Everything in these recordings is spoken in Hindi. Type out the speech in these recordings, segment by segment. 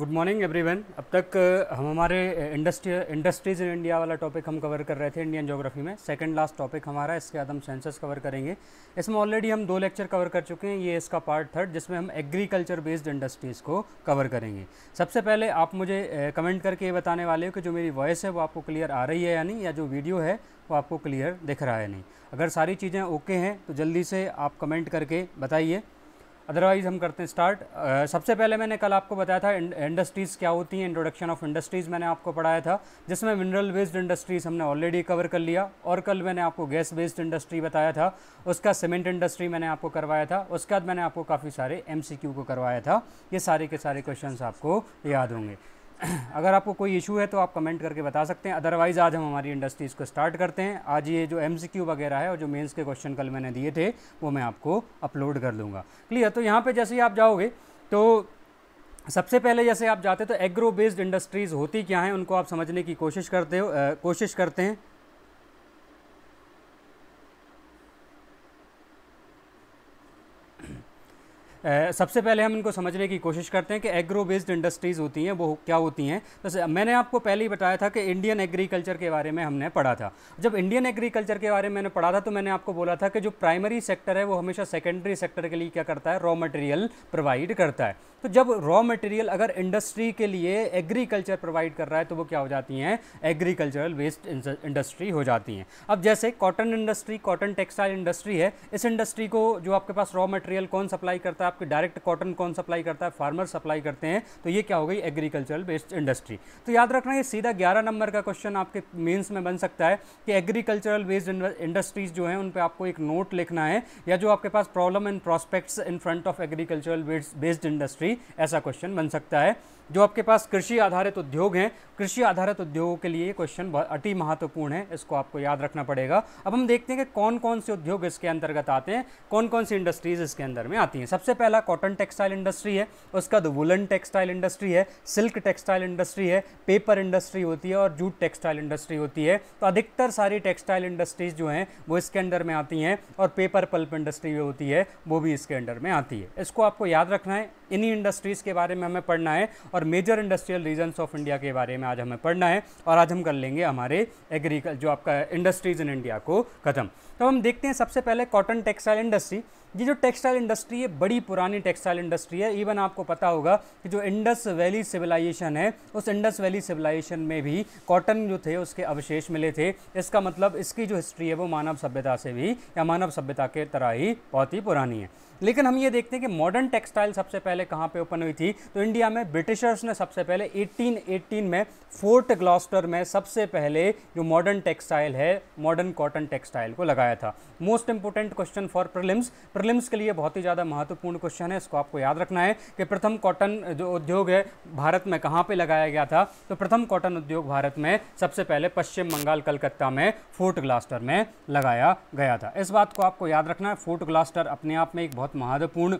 गुड मॉर्निंग एवरीवन अब तक हम हमारे इंडस्ट्री इंडस्ट्रीज़ इन इंडिया वाला टॉपिक हम कवर कर रहे थे इंडियन जोग्राफी में सेकंड लास्ट टॉपिक हमारा इसके बाद हम सेंसस कवर करेंगे इसमें ऑलरेडी हम दो लेक्चर कवर कर चुके हैं ये इसका पार्ट थर्ड जिसमें हम एग्रीकल्चर बेस्ड इंडस्ट्रीज़ को कवर करेंगे सबसे पहले आप मुझे कमेंट करके ये बताने वाले हो कि जो मेरी वॉइस है वो आपको क्लियर आ रही है या नहीं या जो वीडियो है वो आपको क्लियर दिख रहा है नहीं अगर सारी चीज़ें ओके हैं तो जल्दी से आप कमेंट करके बताइए अदरवाइज़ हम करते हैं स्टार्ट uh, सबसे पहले मैंने कल आपको बताया था इंडस्ट्रीज़ क्या होती हैं इंट्रोडक्शन ऑफ इंडस्ट्रीज़ मैंने आपको पढ़ाया था जिसमें मिनरल बेस्ड इंडस्ट्रीज़ हमने ऑलरेडी कवर कर लिया और कल मैंने आपको गैस बेस्ड इंडस्ट्री बताया था उसका सीमेंट इंडस्ट्री मैंने आपको करवाया था उसके बाद मैंने आपको काफ़ी सारे एम को करवाया था ये सारे के सारे क्वेश्चन आपको याद होंगे अगर आपको कोई इशू है तो आप कमेंट करके बता सकते हैं अदरवाइज़ आज हम हमारी इंडस्ट्रीज़ को स्टार्ट करते हैं आज ये जो एम वगैरह है और जो मेन्स के क्वेश्चन कल मैंने दिए थे वो मैं आपको अपलोड कर दूँगा क्लियर तो यहाँ पर जैसे ही आप जाओगे तो सबसे पहले जैसे आप जाते तो एग्रो बेस्ड इंडस्ट्रीज़ होती क्या हैं उनको आप समझने की कोशिश करते हो कोशिश करते हैं सबसे पहले हम इनको समझने की कोशिश करते हैं कि एग्रो बेस्ड इंडस्ट्रीज़ होती हैं वो क्या होती हैं तो मैंने आपको पहले ही बताया था कि इंडियन एग्रीकल्चर के बारे में हमने पढ़ा था जब इंडियन एग्रीकल्चर के बारे में मैंने पढ़ा था तो मैंने आपको बोला था कि जो प्राइमरी सेक्टर है वो हमेशा सेकेंडरी सेक्टर के लिए क्या करता है रॉ मटेरियल प्रोवाइड करता है तो जब रॉ मटेरियल अगर इंडस्ट्री के लिए एग्रीकल्चर प्रोवाइड कर रहा है तो वो क्या हो जाती हैं एग्रीकल्चरल वेस्ट इंडस्ट्री हो जाती हैं अब जैसे cotton industry cotton textile industry है इस इंडस्ट्री को जो आपके पास रॉ मटेरियल कौन सप्लाई करता है आपके डायरेक्ट कॉटन कौन सप्लाई करता है फार्मर सप्लाई करते हैं तो ये क्या हो गई एग्रीकल्चरल बेस्ड इंडस्ट्री तो याद रखना ये सीधा ग्यारह नंबर का क्वेश्चन आपके मेन्स में बन सकता है कि एग्रीकल्चरल बेस्ड इंडस्ट्रीज जो हैं उन पर आपको एक नोट लिखना है या जो आपके पास problem and prospects in front of agricultural based industry ऐसा क्वेश्चन बन सकता है जो आपके पास कृषि आधारित उद्योग हैं कृषि आधारित उद्योगों के लिए क्वेश्चन अति महत्वपूर्ण है इसको आपको याद रखना पड़ेगा अब हम देखते हैं कि कौन कौन से उद्योग इसके अंतर्गत आते हैं कौन कौन सी इंडस्ट्रीज़ इसके अंदर में आती हैं सबसे पहला कॉटन टेक्सटाइल इंडस्ट्री है उसके बाद वुलन टेक्सटाइल इंडस्ट्री है सिल्क टेक्सटाइल इंडस्ट्री है पेपर इंडस्ट्री होती है और जूट टेक्सटाइल इंडस्ट्री होती है तो अधिकतर सारी टेक्सटाइल इंडस्ट्रीज़ जो हैं वो इसके अंडर में आती हैं और पेपर पल्प इंडस्ट्री जो होती है वो भी इसके अंडर में आती है इसको आपको याद रखना है इन्हीं इंडस्ट्रीज़ के बारे में हमें पढ़ना है और और major industrial regions of India के बारे में आज हमें पढ़ना है और आज हम कर लेंगे हमारे एग्रीकल जो आपका इंडस्ट्रीज़ इन इंडिया को ख़त्म तो हम देखते हैं सबसे पहले कॉटन टेक्सटाइल इंडस्ट्री ये जो टेक्सटाइल इंडस्ट्री है बड़ी पुरानी टेक्सटाइल इंडस्ट्री है इवन आपको पता होगा कि जो इंडस वैली सिविलाइजेशन है उस इंडस वैली सिविलाइजेशन में भी कॉटन जो थे उसके अवशेष मिले थे इसका मतलब इसकी जो हिस्ट्री है वो मानव सभ्यता से भी या मानव सभ्यता के तरह ही बहुत ही पुरानी है लेकिन हम ये देखते हैं कि मॉडर्न टेक्सटाइल सबसे पहले कहाँ पे ओपन हुई थी तो इंडिया में ब्रिटिशर्स ने सबसे पहले 1818 में फोर्ट ग्लास्टर में सबसे पहले जो मॉडर्न टेक्सटाइल है मॉडर्न कॉटन टेक्सटाइल को लगाया था most important question for prelims prelims के लिए बहुत ही ज़्यादा महत्वपूर्ण क्वेश्चन है इसको आपको याद रखना है कि प्रथम कॉटन जो उद्योग है भारत में कहाँ पर लगाया गया था तो प्रथम कॉटन उद्योग भारत में सबसे पहले पश्चिम बंगाल कलकत्ता में फोर्ट ग्लास्टर में लगाया गया था इस बात को आपको याद रखना है फोर्ट ग्लास्टर अपने आप में एक बहुत बहुत महत्वपूर्ण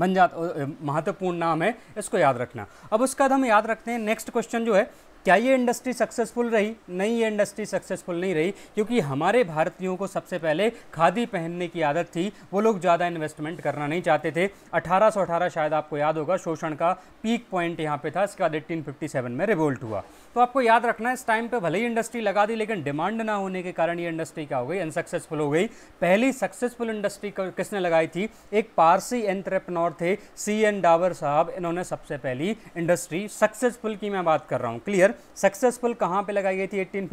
बन जाता महत्वपूर्ण नाम है इसको याद रखना अब उसके बाद हम याद रखते हैं नेक्स्ट क्वेश्चन जो है क्या ये इंडस्ट्री सक्सेसफुल रही नहीं ये इंडस्ट्री सक्सेसफुल नहीं रही क्योंकि हमारे भारतीयों को सबसे पहले खादी पहनने की आदत थी वो लोग ज़्यादा इन्वेस्टमेंट करना नहीं चाहते थे 1818 शायद आपको याद होगा शोषण का पीक पॉइंट यहाँ पे था इसके बाद 1857 में रिवोल्ट हुआ तो आपको याद रखना है इस टाइम पे भले ही इंडस्ट्री लगा दी लेकिन डिमांड ना होने के कारण ये इंडस्ट्री क्या हो गई अनसक्सेसफुल हो गई पहली सक्सेसफुल इंडस्ट्री किसने लगाई थी एक पारसी एंट्रप्रनोर थे सी एन डावर साहब इन्होंने सबसे पहली इंडस्ट्री सक्सेसफुल की मैं बात कर रहा हूँ क्लियर सक्सेसफुल कहाँ पर लगाई गई थी एट्टीन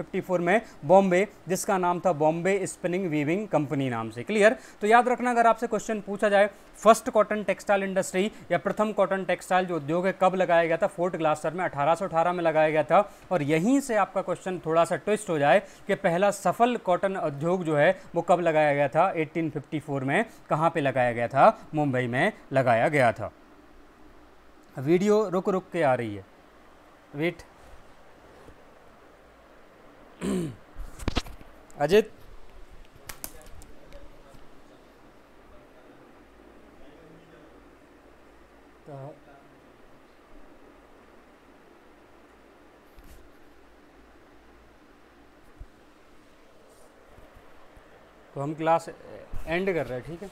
में बॉम्बे जिसका नाम था बॉम्बे स्पिनिंग वीविंग कंपनी नाम से क्लियर तो याद रखना अगर आपसे क्वेश्चन पूछा जाए फर्स्ट कॉटन टेक्सटाइल इंडस्ट्री या प्रथम कॉटन टेक्सटाइल जो उद्योग है कब लगाया गया था फोर्ट ग्लासर में 1818 में लगाया गया था और यहीं से आपका क्वेश्चन थोड़ा सा ट्विस्ट हो जाए कि पहला सफल कॉटन उद्योग जो है वो कब लगाया गया था 1854 में कहाँ पे लगाया गया था मुंबई में लगाया गया था वीडियो रुक रुक के आ रही है वेट अजित तो हम क्लास एंड कर रहे हैं ठीक है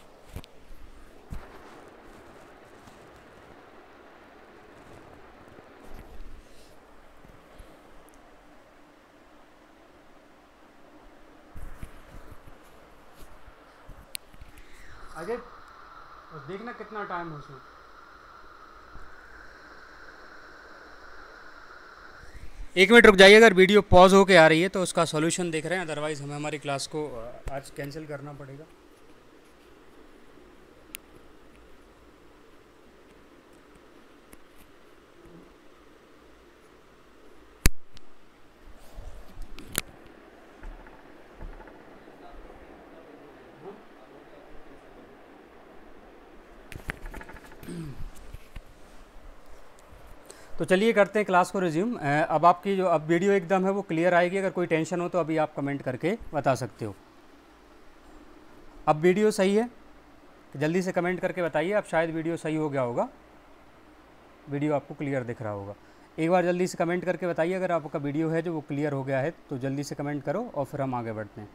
अजय देखना कितना टाइम हो उसमें एक मिनट रुक जाइए अगर वीडियो पॉज होके आ रही है तो उसका सॉल्यूशन देख रहे हैं अदरवाइज़ हमें हमारी क्लास को आज कैंसिल करना पड़ेगा चलिए करते हैं क्लास को रिज्यूम अब आपकी जो अब वीडियो एकदम है वो क्लियर आएगी अगर कोई टेंशन हो तो अभी आप कमेंट करके बता सकते हो अब वीडियो सही है जल्दी से कमेंट करके बताइए अब शायद वीडियो सही हो गया होगा वीडियो आपको क्लियर दिख रहा होगा एक बार जल्दी से कमेंट करके बताइए अगर आपका वीडियो है जो वो क्लियर हो गया है तो जल्दी से कमेंट करो और फिर हम आगे बढ़ते हैं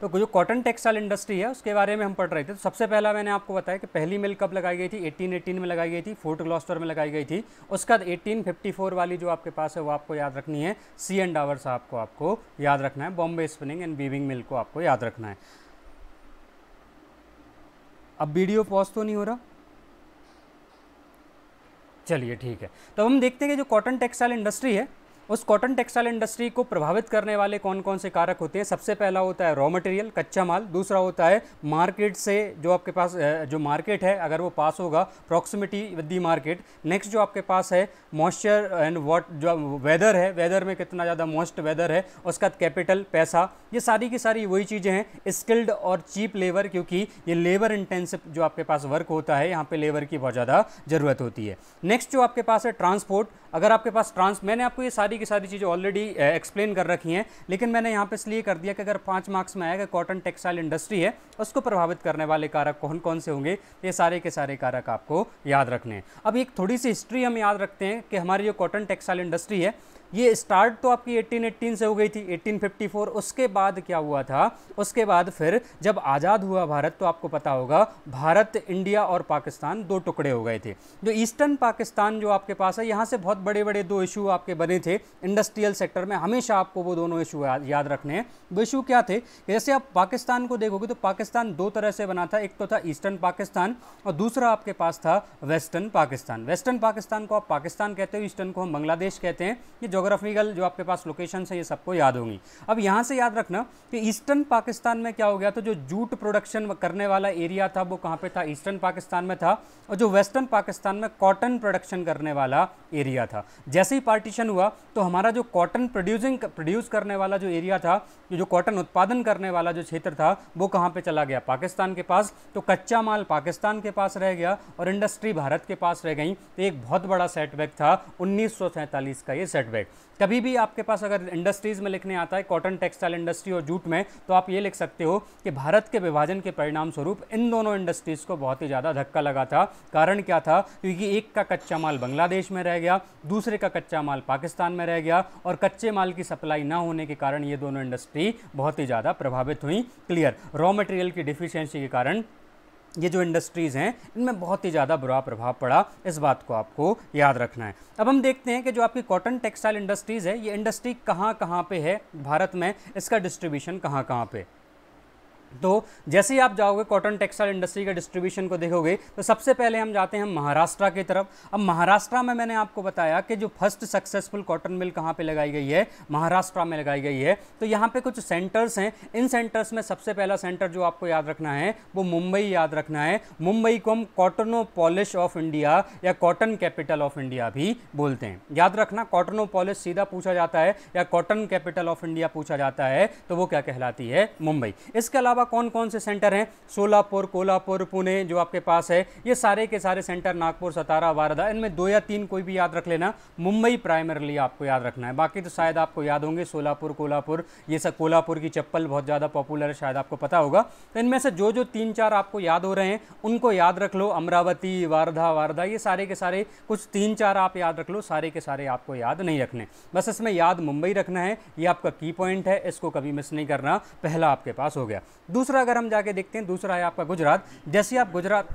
तो जो कॉटन टेक्सटाइल इंडस्ट्री है उसके बारे में हम पढ़ रहे थे तो सबसे पहला मैंने आपको बताया कि पहली मिल कब लगाई गई थी 1818 में लगाई गई थी फोर्ट ग्लॉस्टर में लगाई गई थी उसके बाद 1854 वाली जो आपके पास है वो आपको याद रखनी है सी एंड साहब आपको आपको याद रखना है Bombay spinning and weaving mill को आपको याद रखना है अब वीडियो पॉज तो नहीं हो रहा चलिए ठीक है तो हम देखते हैं कि जो कॉटन टेक्सटाइल इंडस्ट्री है उस कॉटन टेक्सटाइल इंडस्ट्री को प्रभावित करने वाले कौन कौन से कारक होते हैं सबसे पहला होता है रॉ मटेरियल कच्चा माल दूसरा होता है मार्केट से जो आपके पास जो मार्केट है अगर वो पास होगा proximity with the market next जो आपके पास है मॉइस्चर एंड वॉट जो वेदर है वेदर में कितना ज़्यादा मॉइस्ट वेदर है उसका कैपिटल पैसा ये सारी की सारी वही चीज़ें हैं स्किल्ड और चीप लेबर क्योंकि ये लेबर इंटेंसिव जो आपके पास वर्क होता है यहाँ पर लेबर की बहुत ज़्यादा ज़रूरत होती है नेक्स्ट जो आपके पास है ट्रांसपोर्ट अगर आपके पास ट्रांस मैंने आपको ये सारी की सारी चीज़ें ऑलरेडी एक्सप्लेन कर रखी हैं लेकिन मैंने यहाँ पे इसलिए कर दिया कि अगर पाँच मार्क्स में आएगा कॉटन टेक्सटाइल इंडस्ट्री है उसको प्रभावित करने वाले कारक कौन कौन से होंगे ये सारे के सारे कारक आपको याद रखने हैं अब एक थोड़ी सी हिस्ट्री हम याद रखते हैं कि हमारी जो कॉटन टेक्सटाइल इंडस्ट्री है ये स्टार्ट तो आपकी 1818 से हो गई थी 1854 उसके बाद क्या हुआ था उसके बाद फिर जब आज़ाद हुआ भारत तो आपको पता होगा भारत इंडिया और पाकिस्तान दो टुकड़े हो गए थे जो ईस्टर्न पाकिस्तान जो आपके पास है यहाँ से बहुत बड़े बड़े दो इशू आपके बने थे इंडस्ट्रियल सेक्टर में हमेशा आपको वो दोनों इशू याद रखने हैं वो इशू क्या थे जैसे आप पाकिस्तान को देखोगे तो पाकिस्तान दो तरह से बना था एक तो था ईस्टर्न पाकिस्तान और दूसरा आपके पास था वेस्टर्न पाकिस्तान वेस्टर्न पाकिस्तान को आप पाकिस्तान कहते हो ईस्टर्न को हम बांग्लादेश कहते हैं ये जोग्राफिकल जो आपके पास लोकेशन है ये सबको याद होंगी अब यहाँ से याद रखना कि ईस्टर्न पाकिस्तान में क्या हो गया तो जो जूट प्रोडक्शन करने वाला एरिया था वो कहाँ पे था ईस्टर्न पाकिस्तान में था और जो वेस्टर्न पाकिस्तान में कॉटन प्रोडक्शन करने वाला एरिया था जैसे ही पार्टीशन हुआ तो हमारा जो कॉटन प्रोड्यूसिंग प्रोड्यूस करने वाला जो एरिया था जो कॉटन उत्पादन करने वाला जो क्षेत्र था वो कहाँ पे चला गया पाकिस्तान के पास तो कच्चा माल पाकिस्तान के पास रह गया और इंडस्ट्री भारत के पास रह गई तो एक बहुत बड़ा सेटबैक था उन्नीस का ये सेटबैक है कभी भी आपके पास अगर इंडस्ट्रीज़ में लिखने आता है कॉटन टेक्सटाइल इंडस्ट्री और जूट में तो आप ये लिख सकते हो कि भारत के विभाजन के परिणाम स्वरूप इन दोनों इंडस्ट्रीज़ को बहुत ही ज़्यादा धक्का लगा था कारण क्या था क्योंकि एक का कच्चा माल बांग्लादेश में रह गया दूसरे का कच्चा माल पाकिस्तान में रह गया और कच्चे माल की सप्लाई ना होने के कारण ये दोनों इंडस्ट्री बहुत ही ज़्यादा प्रभावित हुई क्लियर रॉ मटेरियल की डिफिशियंसी के कारण ये जो इंडस्ट्रीज़ हैं इनमें बहुत ही ज़्यादा बुरा प्रभाव पड़ा इस बात को आपको याद रखना है अब हम देखते हैं कि जो आपकी कॉटन टेक्सटाइल इंडस्ट्रीज़ है ये इंडस्ट्री कहाँ कहाँ पे है भारत में इसका डिस्ट्रीब्यूशन कहाँ कहाँ पे तो जैसे ही आप जाओगे कॉटन टेक्सटाइल इंडस्ट्री के डिस्ट्रीब्यूशन को देखोगे तो सबसे पहले हम जाते हैं महाराष्ट्र की तरफ अब महाराष्ट्र में मैंने आपको बताया कि जो फर्स्ट सक्सेसफुल कॉटन मिल कहाँ पे लगाई गई है महाराष्ट्र में लगाई गई है तो यहाँ पे कुछ सेंटर्स हैं इन सेंटर्स में सबसे पहला सेंटर जो आपको याद रखना है वो मुंबई याद रखना है मुंबई को हम कॉटनो पॉलिश ऑफ इंडिया या कॉटन कैपिटल ऑफ इंडिया भी बोलते हैं याद रखना कॉटनो पॉलिश सीधा पूछा जाता है या कॉटन कैपिटल ऑफ इंडिया पूछा जाता है तो वो क्या कहलाती है मुंबई इसके अलावा अलावा कौन कौन से सेंटर हैं सोलापुर कोलापुर पुणे जो आपके पास है ये सारे के सारे सेंटर नागपुर सतारा वारदा इनमें दो या तीन कोई भी याद रख लेना मुंबई प्राइमरली आपको याद रखना है बाकी तो शायद आपको याद होंगे सोलापुर कोलापुर ये सब कोल्हापुर की चप्पल बहुत ज़्यादा पॉपुलर है शायद आपको पता होगा तो इनमें से जो जो तीन चार आपको याद हो रहे हैं उनको याद रख लो अमरावती वारधा वारधा ये सारे के सारे कुछ तीन चार आप याद रख लो सारे के सारे आपको याद नहीं रखने बस इसमें याद मुंबई रखना है ये आपका की पॉइंट है इसको कभी मिस नहीं करना पहला आपके पास हो गया दूसरा अगर हम जाके देखते हैं दूसरा है आपका गुजरात जैसे आप गुजरात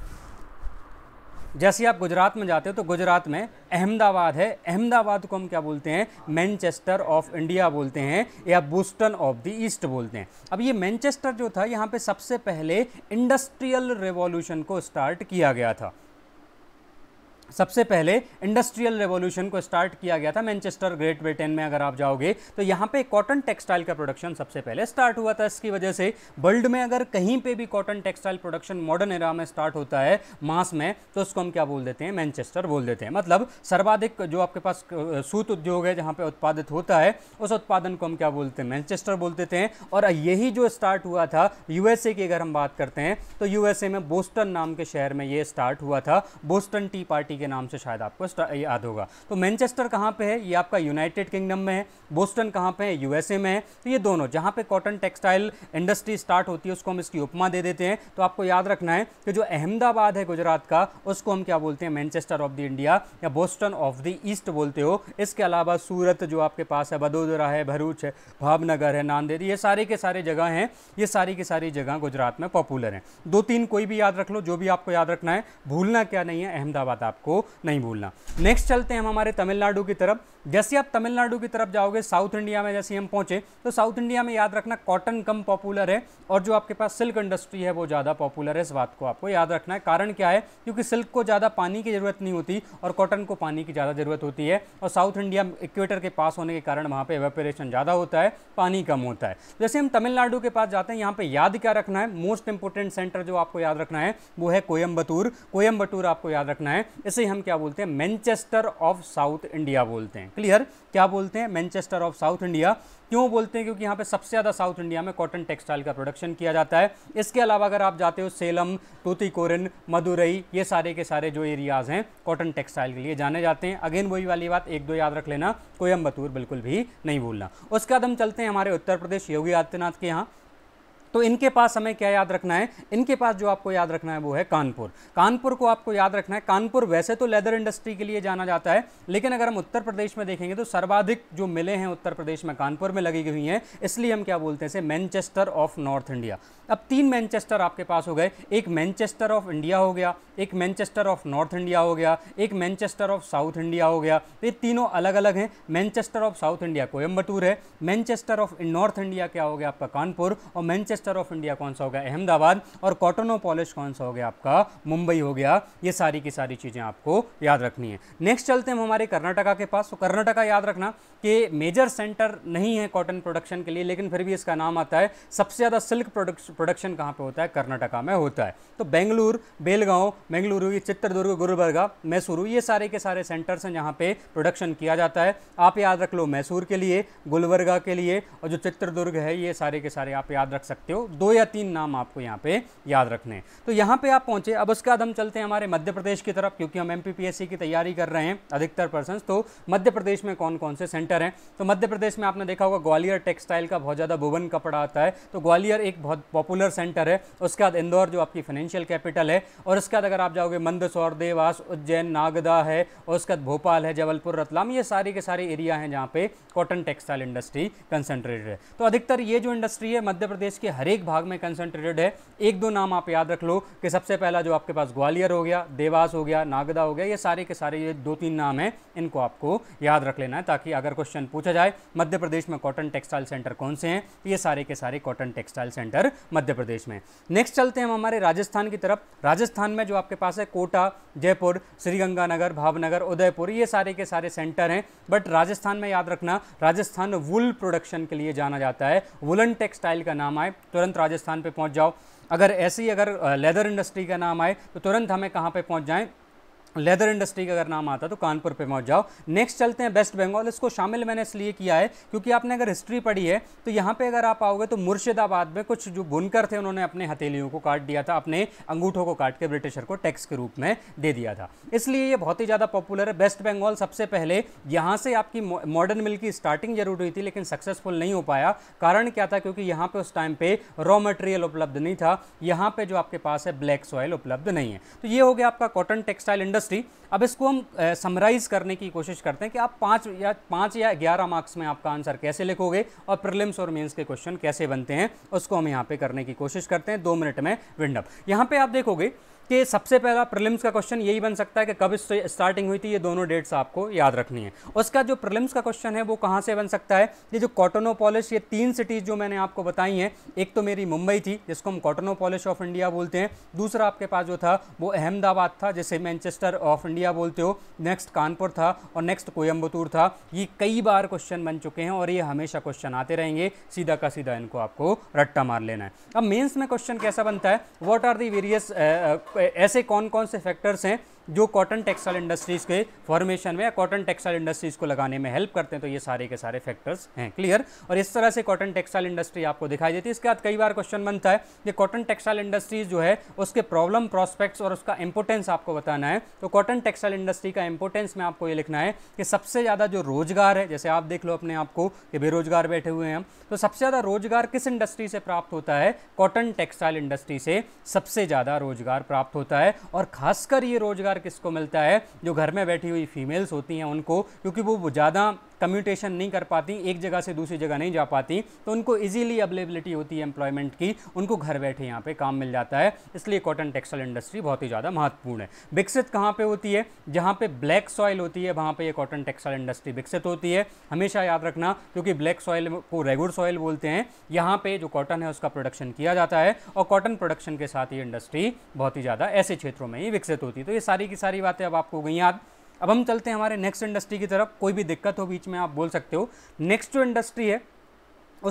जैसे आप गुजरात में जाते हो तो गुजरात में अहमदाबाद है अहमदाबाद को हम क्या बोलते हैं मैनचेस्टर ऑफ इंडिया बोलते हैं या बोस्टन ऑफ द ईस्ट बोलते हैं अब ये मैनचेस्टर जो था यहाँ पे सबसे पहले इंडस्ट्रियल रेवोल्यूशन को स्टार्ट किया गया था सबसे पहले इंडस्ट्रियल रेवोल्यूशन को स्टार्ट किया गया था मैनचेस्टर ग्रेट ब्रिटेन में अगर आप जाओगे तो यहाँ पे कॉटन टेक्सटाइल का प्रोडक्शन सबसे पहले स्टार्ट हुआ था इसकी वजह से वर्ल्ड में अगर कहीं पे भी cotton textile production modern era में स्टार्ट होता है मास में तो उसको हम क्या बोल देते हैं मैनचेस्टर बोल देते हैं मतलब सर्वाधिक जो आपके पास सूत उद्योग है जहाँ पर उत्पादित होता है उस उत्पादन को हम क्या बोलते हैं मैनचेस्टर बोल देते हैं और यही जो स्टार्ट हुआ था यूएसए की अगर हम बात करते हैं तो यूएसए में बोस्टन नाम के शहर में ये स्टार्ट हुआ था बोस्टन टी पार्टी के नाम से शायद आपको याद होगा तो मैनचेस्टर कहाँ पे है ये आपका यूनाइटेड किंगडम में है बोस्टन कहाँ पे है यूएसए में है तो ये दोनों जहाँ पे कॉटन टेक्सटाइल इंडस्ट्री स्टार्ट होती है उसको हम इसकी उपमा दे देते हैं तो आपको याद रखना है कि जो अहमदाबाद है गुजरात का उसको हम क्या बोलते हैं मैनचेस्टर ऑफ द इंडिया या बोस्टन ऑफ द ईस्ट बोलते हो इसके अलावा सूरत जो आपके पास है बदोदरा है भरूच है भावनगर है नांदेड़ ये सारे के सारे जगह हैं ये सारी की सारी जगह गुजरात में पॉपुलर हैं दो तीन कोई भी याद रख लो जो भी आपको याद रखना है भूलना क्या नहीं है अहमदाबाद आपको को नहीं भूलना नेक्स्ट चलते हैं हम हमारे तमिलनाडु की तरफ जैसे आप तमिलनाडु की तरफ जाओगे साउथ इंडिया में जैसे हम पहुँचे तो साउथ इंडिया में याद रखना कॉटन कम पॉपुलर है और जो आपके पास सिल्क इंडस्ट्री है वो ज़्यादा पॉपुलर है इस बात को आपको याद रखना है कारण क्या है क्योंकि सिल्क को ज़्यादा पानी की ज़रूरत नहीं होती और कॉटन को पानी की ज़्यादा ज़रूरत होती है और साउथ इंडिया इक्वेटर के पास होने के कारण वहाँ पर एवेपरेशन ज़्यादा होता है पानी कम होता है जैसे हम तमिलनाडु के पास जाते हैं यहाँ पर याद क्या रखना है मोस्ट इंपॉर्टेंट सेंटर जो आपको याद रखना है वो है कोयम्बतूर कोयम्बतूर आपको याद रखना है इसे हम क्या बोलते हैं मैनचेस्टर ऑफ साउथ इंडिया बोलते हैं क्लियर क्या बोलते हैं मैनचेस्टर ऑफ साउथ इंडिया क्यों बोलते हैं क्योंकि यहाँ पे सबसे ज़्यादा साउथ इंडिया में कॉटन टेक्सटाइल का प्रोडक्शन किया जाता है इसके अलावा अगर आप जाते हो सेलम तूतीकोरन मदुरई ये सारे के सारे जो एरियाज़ हैं कॉटन टेक्सटाइल के लिए जाने जाते हैं अगेन वही वाली बात एक दो याद रख लेना कोयम्बतूर बिल्कुल भी नहीं भूलना उसके बाद हम चलते हैं हमारे उत्तर प्रदेश योगी आदित्यनाथ के यहाँ तो इनके पास हमें क्या याद रखना है इनके पास जो आपको याद रखना है वो है कानपुर कानपुर को आपको याद रखना है कानपुर वैसे तो लेदर इंडस्ट्री के लिए जाना जाता है लेकिन अगर हम उत्तर प्रदेश में देखेंगे तो सर्वाधिक जो मिले हैं उत्तर प्रदेश में कानपुर में लगी हुई हैं इसलिए हम क्या बोलते हैं मैनचेस्टर ऑफ नॉर्थ इंडिया अब तीन मैनचेस्टर आपके पास हो गए एक मैनचेस्टर ऑफ इंडिया हो गया एक मैनचेस्टर ऑफ नॉर्थ इंडिया हो गया एक मैनचेस्टर ऑफ साउथ इंडिया हो गया तो ये तीनों अलग अलग हैं Manchester of South India Coimbatore है मैनचेस्टर ऑफ नॉर्थ इंडिया क्या हो गया आपका कानपुर और मैनचेस्टर मिनिस्टर ऑफ इंडिया कौन सा हो गया अहमदाबाद और कॉटनो पॉलिश कौन सा हो गया आपका मुंबई हो गया ये सारी की सारी चीज़ें आपको याद रखनी है नेक्स्ट चलते हैं हम हमारे कर्नाटका के पास तो कर्नाटका याद रखना कि मेजर सेंटर नहीं है कॉटन प्रोडक्शन के लिए लेकिन फिर भी इसका नाम आता है सबसे ज़्यादा सिल्क प्रोडक्शन कहाँ पे होता है कर्नाटका में होता है तो बेंगलुरु बेलगांव बेंगलुरु चित्रदुर्ग गुरुबर्गा मैसूरू ये सारे के सारे सेंटर्स हैं जहाँ पे प्रोडक्शन किया जाता है आप याद रख लो मैसूर के लिए गुलबर्गा के लिए और जो चित्रदुर्ग है ये सारे के सारे आप याद रख सकते सकते हो दो या तीन नाम आपको यहाँ पे याद रखने हैं तो यहाँ पे आप पहुँचे अब उसके बाद हम चलते हैं हमारे मध्य प्रदेश की तरफ क्योंकि हम एम की तैयारी कर रहे हैं अधिकतर पर्सन तो मध्य प्रदेश में कौन कौन से सेंटर हैं तो मध्य प्रदेश में आपने देखा होगा ग्वालियर टेक्सटाइल का बहुत ज़्यादा भुवन कपड़ा आता है तो ग्वालियर एक बहुत पॉपुलर सेंटर है उसके बाद इंदौर जो आपकी फाइनेंशियल कैपिटल है और उसके बाद अगर आप जाओगे मंदसौर देवास उज्जैन नागदा है और उसके बाद भोपाल है जबलपुर रतलाम ये सारे के सारे एरिया हैं जहाँ पे कॉटन टेक्सटाइल इंडस्ट्री कंसेंट्रेटेड है तो अधिकतर ये जो इंडस्ट्री है मध्य प्रदेश के हर एक भाग में कंसंट्रेटेड है एक दो नाम आप याद रख लो कि सबसे पहला जो आपके पास ग्वालियर हो गया देवास हो गया नागदा हो गया ये सारे के सारे ये दो तीन नाम हैं इनको आपको याद रख लेना है ताकि अगर क्वेश्चन पूछा जाए मध्य प्रदेश में कॉटन टेक्सटाइल सेंटर कौन से हैं ये सारे के सारे cotton textile centre Madhya Pradesh में नेक्स्ट चलते हैं हम हमारे राजस्थान की तरफ राजस्थान में जो आपके पास है कोटा जयपुर श्रीगंगानगर भावनगर उदयपुर ये सारे के सारे सेंटर हैं बट राजस्थान में याद रखना राजस्थान वुल प्रोडक्शन के लिए जाना जाता है वुलन टेक्सटाइल का नाम आए तुरंत राजस्थान पे पहुंच जाओ अगर ऐसी अगर लेदर इंडस्ट्री का नाम आए तो तुरंत हमें कहाँ पे पहुंच जाएँ लेदर इंडस्ट्री का अगर नाम आता तो कानपुर पे पहुंच जाओ नेक्स्ट चलते हैं वेस्ट बंगाल इसको शामिल मैंने इसलिए किया है क्योंकि आपने अगर हिस्ट्री पढ़ी है तो यहाँ पे अगर आप आओगे तो मुर्शिदाबाद में कुछ जो बुनकर थे उन्होंने अपने हथेलियों को काट दिया था अपने अंगूठों को काट के ब्रिटिशर को टैक्स के रूप में दे दिया था इसलिए ये बहुत ही ज़्यादा पॉपुलर है वेस्ट बंगाल सबसे पहले यहाँ से आपकी मॉडर्न मिल की स्टार्टिंग जरूर हुई थी लेकिन सक्सेसफुल नहीं हो पाया कारण क्या था क्योंकि यहाँ पर उस टाइम पर रॉ मटेरियल उपलब्ध नहीं था यहाँ पर जो आपके पास है ब्लैक सॉयल उपलब्ध नहीं है तो ये हो गया आपका कॉटन टेक्सटाइल इंडस्ट्री यूनिवर्सिटी अब इसको हम समराइज़ करने की कोशिश करते हैं कि आप पाँच या पाँच या ग्यारह मार्क्स में आपका आंसर कैसे लिखोगे और प्रिलिम्स और मेंस के क्वेश्चन कैसे बनते हैं उसको हम यहाँ पे करने की कोशिश करते हैं दो मिनट में विंडअप यहाँ पे आप देखोगे कि सबसे पहला प्रिलिम्स का क्वेश्चन यही बन सकता है कि कब स्टार्टिंग हुई थी ये दोनों डेट्स आपको याद रखनी है उसका जो प्रिलिम्स का क्वेश्चन है वो कहाँ से बन सकता है ये जो कॉटनो पॉलिश ये तीन सिटीज़ जो मैंने आपको बताई हैं एक तो मेरी मुंबई थी जिसको हम कॉटनो पॉलिश ऑफ इंडिया बोलते हैं दूसरा आपके पास जो था वो अहमदाबाद था जिसे मैनचेस्टर ऑफ इंडिया बोलते हो नेक्स्ट कानपुर था और नेक्स्ट कोयम्बतूर था ये कई बार क्वेश्चन बन चुके हैं और ये हमेशा क्वेश्चन आते रहेंगे सीधा का सीधा इनको आपको रट्टा मार लेना है अब मेन्स में क्वेश्चन कैसा बनता है वॉट आर दी वेरियस ऐसे कौन कौन से फैक्टर्स हैं जो कॉटन टेक्सटाइल इंडस्ट्रीज़ के फॉर्मेशन में या कॉटन टेक्सटाइल इंडस्ट्रीज़ को लगाने में हेल्प करते हैं तो ये सारे के सारे फैक्टर्स हैं क्लियर और इस तरह से कॉटन टेक्सटाइल इंडस्ट्री आपको दिखाई देती है इसके बाद कई बार क्वेश्चन बनता है कि कॉटन टेक्सटाइल इंडस्ट्रीज जो है उसके प्रॉब्लम प्रॉस्पेक्ट्स और उसका इंपोर्टेंस आपको बताना है तो कॉटन टेक्सटाइल इंडस्ट्री का इंपोर्टेंस में आपको ये लिखना है कि सबसे ज़्यादा जो रोजगार है जैसे आप देख लो अपने आप को कि बेरोजगार बैठे हुए हैं तो सबसे ज़्यादा रोजगार किस इंडस्ट्री से प्राप्त होता है कॉटन टेक्सटाइल इंडस्ट्री से सबसे ज़्यादा रोजगार प्राप्त होता है और खासकर ये रोजगार किसको मिलता है जो घर में बैठी हुई फीमेल्स होती हैं उनको क्योंकि वो ज़्यादा कम्यूटेशन नहीं कर पाती एक जगह से दूसरी जगह नहीं जा पाती तो उनको ईजिली अवेलेबिलिटी होती है एम्प्लॉयमेंट की उनको घर बैठे यहाँ पर काम मिल जाता है इसलिए कॉटन टेक्सटाइल इंडस्ट्री बहुत ही ज़्यादा महत्वपूर्ण है विकसित कहाँ पर होती है जहाँ पर ब्लैक सॉइल होती है वहाँ पर ये कॉटन टेक्सटाइल इंडस्ट्री विकसित होती है हमेशा याद रखना क्योंकि ब्लैक सॉइल को रेगुलर सॉइल बोलते हैं यहाँ पर जो कॉटन है उसका प्रोडक्शन किया जाता है और कॉटन प्रोडक्शन के साथ ये इंडस्ट्री बहुत ही ज़्यादा ऐसे क्षेत्रों में ही विकसित होती है तो ये सारी की सारी बातें अब आपको गई याद अब हम चलते हैं हमारे नेक्स्ट इंडस्ट्री की तरफ कोई भी दिक्कत हो बीच में आप बोल सकते हो नेक्स्ट जो इंडस्ट्री है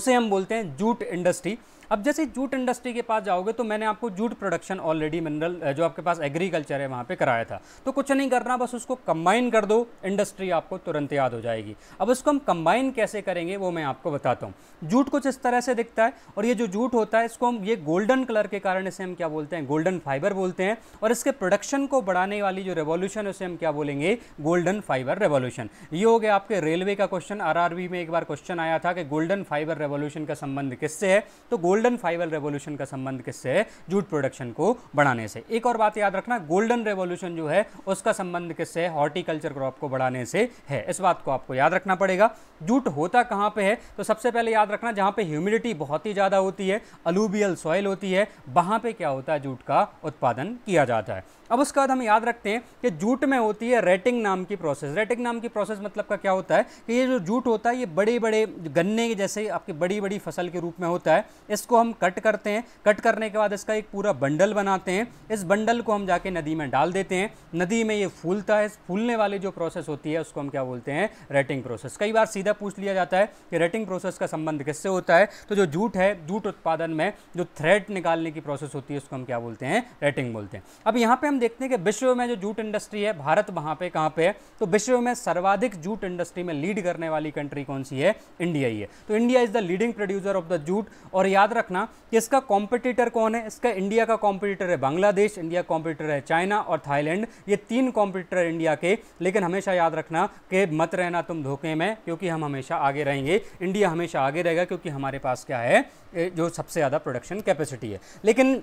उसे हम बोलते हैं जूट इंडस्ट्री अब जैसे जूट इंडस्ट्री के पास जाओगे तो मैंने आपको जूट प्रोडक्शन ऑलरेडी मिनरल जो आपके पास एग्रीकल्चर है वहाँ पर कराया था तो कुछ नहीं करना बस उसको कंबाइन कर दो इंडस्ट्री आपको तुरंत याद हो जाएगी अब उसको हम कंबाइन कैसे करेंगे वो मैं आपको बताता हूँ जूट कुछ इस तरह से दिखता है और ये जो जूट होता है इसको हम ये गोल्डन कलर के कारण इसे हम क्या बोलते हैं गोल्डन फाइबर बोलते हैं और इसके प्रोडक्शन को बढ़ाने वाली जो रेवोल्यूशन है उसे हम क्या बोलेंगे गोल्डन फाइबर रेवोल्यूशन ये हो गया आपके रेलवे का क्वेश्चन आर में एक बार क्वेश्चन आया था कि गोल्डन फाइबर रेवोल्यूशन का संबंध किससे है तो गोल्ड गोल्डन फाइबर रेवोल्यूशन का संबंध किससे है जूट प्रोडक्शन को बढ़ाने से एक और बात याद रखना गोल्डन रेवोल्यूशन जो है उसका संबंध किससे है हॉर्टिकल्चर क्रॉप को बढ़ाने से है इस बात को आपको याद रखना पड़ेगा जूट होता कहाँ पर है तो सबसे पहले याद रखना जहाँ पर ह्यूमिडिटी बहुत ही ज़्यादा होती है अलूबियल सॉइल होती है वहाँ पर क्या होता है जूट का उत्पादन किया जाता है अब उसके बाद हम याद रखते हैं कि जूट में होती है रेटिंग नाम की प्रोसेस रेटिंग नाम की प्रोसेस मतलब का क्या होता है कि ये जो जूट होता है ये बड़े बड़े गन्ने जैसे आपकी बड़ी बड़ी फसल के रूप में होता है इसको इसको हम कट करते हैं कट करने के बाद इसका एक पूरा बंडल बनाते हैं इस बंडल को हम जाके नदी में डाल देते हैं नदी में ये फूलता है फूलने वाली जो प्रोसेस होती है उसको हम क्या बोलते हैं रेटिंग प्रोसेस कई बार सीधा पूछ लिया जाता है कि रेटिंग प्रोसेस का संबंध किससे होता है तो जो जूट है जूट उत्पादन में जो थ्रेड निकालने की प्रोसेस होती है उसको हम क्या बोलते हैं रेटिंग बोलते हैं अब यहाँ पर हम देखते हैं कि विश्व में जो जूट इंडस्ट्री है भारत वहाँ पर कहाँ पर है तो विश्व में सर्वाधिक जूट इंडस्ट्री में लीड करने वाली कंट्री कौन सी है इंडिया ही है तो India is the leading producer of the jute और याद याद रखना कि इसका कॉम्पिटिटर कौन है इसका इंडिया का कॉम्पिटिटर है बांग्लादेश इंडिया कॉम्पिटिटर है चाइना और थाईलैंड ये तीन कॉम्पिटिटर इंडिया के लेकिन हमेशा याद रखना कि मत रहना तुम धोखे में क्योंकि हम हमेशा आगे रहेंगे इंडिया हमेशा आगे रहेगा क्योंकि हमारे पास क्या है जो सबसे ज़्यादा प्रोडक्शन कैपेसिटी है लेकिन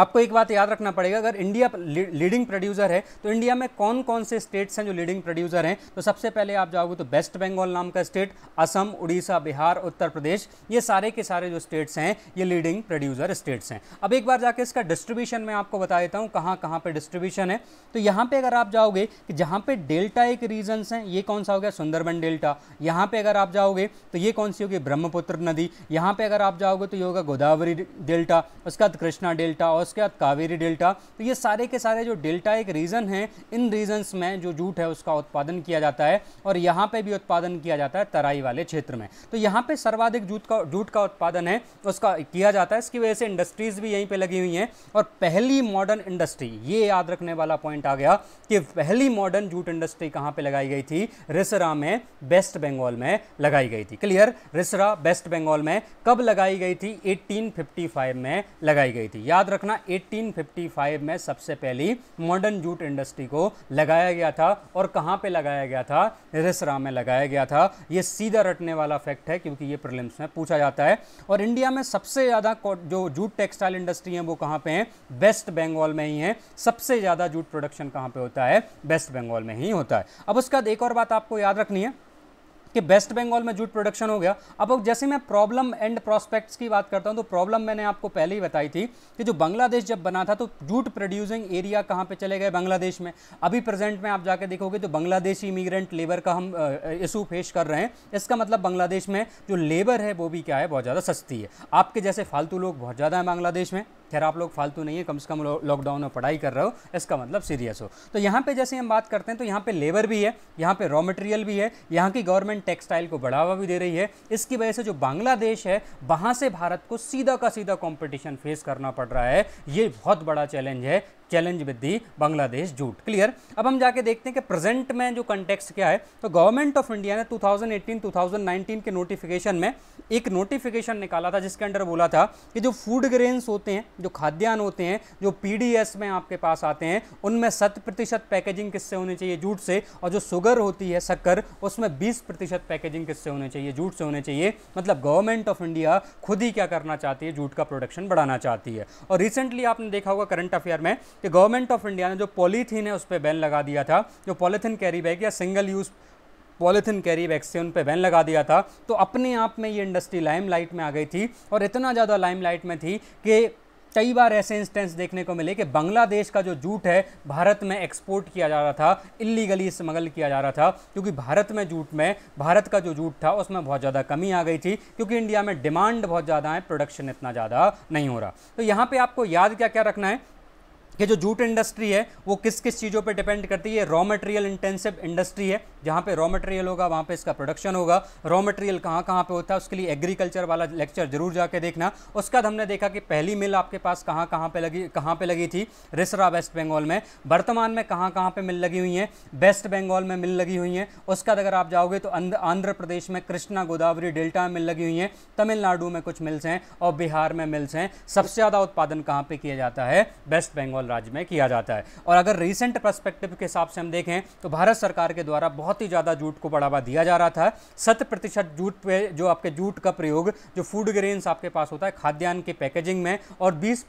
आपको एक बात याद रखना पड़ेगा अगर इंडिया लीडिंग प्रोड्यूसर है तो इंडिया में कौन कौन से स्टेट्स हैं जो लीडिंग प्रोड्यूसर हैं तो सबसे पहले आप जाओगे तो वेस्ट बंगाल नाम का स्टेट असम उड़ीसा बिहार उत्तर प्रदेश ये सारे के सारे जो स्टेट्स हैं ये लीडिंग प्रोड्यूसर स्टेट्स हैं अब एक बार जाके इसका डिस्ट्रीब्यूशन मैं आपको बता देता हूँ कहाँ कहाँ पर डिस्ट्रीब्यूशन है तो यहाँ पर अगर आप जाओगे कि जहाँ पर डेल्टा एक रीजन्स हैं ये कौन सा हो गया सुंदरबन डेल्टा यहाँ पर अगर आप जाओगे तो ये कौन सी होगी ब्रह्मपुत्र नदी यहाँ पर अगर आप जाओगे तो ये होगा गोदावरी डेल्टा उसके बाद कृष्णा डेल्टा और और उसके बाद कावेरी डेल्टा तो ये सारे के सारे जो डेल्टा एक रीज़न है इन रीजन्स में जो जूट है उसका उत्पादन किया जाता है और यहाँ पर भी उत्पादन किया जाता है तराई वाले क्षेत्र में तो यहाँ पर सर्वाधिक जूट का जूट का उत्पादन है उसका किया जाता है इसकी वजह से इंडस्ट्रीज़ भी यहीं पर लगी हुई हैं और पहली मॉडर्न इंडस्ट्री ये याद रखने वाला पॉइंट आ गया कि पहली मॉडर्न जूट इंडस्ट्री कहाँ पर लगाई गई थी रिसरा में वेस्ट बंगाल में लगाई गई थी क्लियर रिसरा वेस्ट बंगाल में कब लगाई गई थी 1855 में लगाई गई थी याद रखना ना 1855 में सबसे पहली मॉडर्न जूट इंडस्ट्री को लगाया गया था और कहाँ पे लगाया गया था रिसरा में लगाया गया था ये सीधा रटने वाला फैक्ट है क्योंकि ये प्रिलिम्स में पूछा जाता है और इंडिया में सबसे ज़्यादा जो जूट टेक्सटाइल इंडस्ट्री है वो कहाँ पे हैं वेस्ट बंगाल में ही हैं सबसे ज़्यादा जूट प्रोडक्शन कहाँ पर होता है वेस्ट बंगाल में ही होता है अब उसके बाद एक और बात आपको याद रखनी है कि वेस्ट बंगाल में जूट प्रोडक्शन हो गया अब जैसे मैं प्रॉब्लम एंड प्रॉस्पेक्ट्स की बात करता हूँ तो प्रॉब्लम मैंने आपको पहले ही बताई थी कि जो बांग्लादेश जब बना था तो जूट प्रोड्यूसिंग एरिया कहाँ पर चले गए बांग्लादेश में अभी प्रेजेंट में आप जाके देखोगे तो बांग्लादेशी इमिग्रेंट लेबर का हम इशू फेस कर रहे हैं इसका मतलब बांग्लादेश में जो लेबर है वो भी क्या है बहुत ज़्यादा सस्ती है आपके जैसे फालतू लोग बहुत ज़्यादा हैं बांग्लादेश में खैर आप लोग फालतू नहीं है कम से कम लॉकडाउन में पढ़ाई कर रहे हो इसका मतलब सीरियस हो तो यहाँ पर जैसे हम बात करते हैं तो यहाँ पर लेबर भी है यहाँ पर रॉ मटेरियल भी है यहाँ की गवर्नमेंट टेक्सटाइल को बढ़ावा भी दे रही है इसकी वजह से जो बांग्लादेश है वहाँ से भारत को सीधा का सीधा कॉम्पिटिशन फेस करना पड़ रहा है ये बहुत बड़ा चैलेंज है challenge with the Bangladesh jute clear अब हम जाके देखते हैं कि प्रेजेंट में जो कंटेक्स क्या है तो गवर्नमेंट ऑफ इंडिया ने 2018-2019 के नोटिफिकेशन में एक नोटिफिकेशन निकाला था जिसके अंडर बोला था कि जो फूड ग्रेन्स होते हैं जो खाद्यान्न होते हैं जो पी में आपके पास आते हैं उनमें शत प्रतिशत पैकेजिंग किससे होनी चाहिए जूट से और जो शुगर होती है शक्कर उसमें बीस प्रतिशत पैकेजिंग किससे होनी चाहिए जूट से होने चाहिए मतलब गवर्नमेंट ऑफ इंडिया खुद ही क्या करना चाहती है जूट का प्रोडक्शन बढ़ाना चाहती है और रिसेंटली आपने देखा होगा करंट अफेयर में कि गवर्नमेंट ऑफ इंडिया ने जो पॉलीथीन है उस पर बैन लगा दिया था जो पॉलीथीन कैरी बैग या single use polythene carry bag से उन पर बैन लगा दिया था तो अपने आप में ये इंडस्ट्री लाइमलाइट में आ गई थी और इतना ज़्यादा लाइमलाइट में थी कि कई बार ऐसे इंस्टेंस देखने को मिले कि बांग्लादेश का जो जूट है भारत में एक्सपोर्ट किया जा रहा था इलीगली स्मगल किया जा रहा था क्योंकि भारत में जूट में भारत का जो जूट था उसमें बहुत ज़्यादा कमी आ गई थी क्योंकि इंडिया में डिमांड बहुत ज़्यादा है प्रोडक्शन इतना ज़्यादा नहीं हो रहा तो यहाँ पर आपको याद क्या क्या रखना है कि जो जूट इंडस्ट्री है वो किस किस चीज़ों पे डिपेंड करती है रॉ मटेरियल इंटेंसिव इंडस्ट्री है जहाँ पे रॉ मटेरियल होगा वहाँ पे इसका प्रोडक्शन होगा रॉ मटेरियल कहाँ कहाँ पे होता है उसके लिए एग्रीकल्चर वाला लेक्चर जरूर जाके देखना उसके बाद हमने देखा कि पहली मिल आपके पास कहाँ कहाँ पे लगी कहाँ पर लगी थी रिसरा वेस्ट बंगाल में वर्तमान में कहाँ कहाँ पर मिल लगी हुई हैं वेस्ट बंगाल में मिल लगी हुई हैं उसके बाद अगर आप जाओगे तो आंध्र प्रदेश में कृष्णा गोदावरी डेल्टा में मिल लगी हुई हैं तमिलनाडु में कुछ मिल्स हैं और बिहार में मिल्स हैं सबसे ज़्यादा उत्पादन कहाँ पर किया जाता है वेस्ट बंगाल राज्य में किया जाता है और अगर रिसेंट परस्पेक्टिव के हिसाब से हम देखें तो भारत सरकार के द्वारा बहुत ही ज़्यादा जूट को बढ़ावा दिया जा रहा था शत प्रतिशत जूट पे जो आपके जूट का प्रयोग जो फूड ग्रेन्स आपके पास होता है खाद्यान्न के पैकेजिंग में और बीस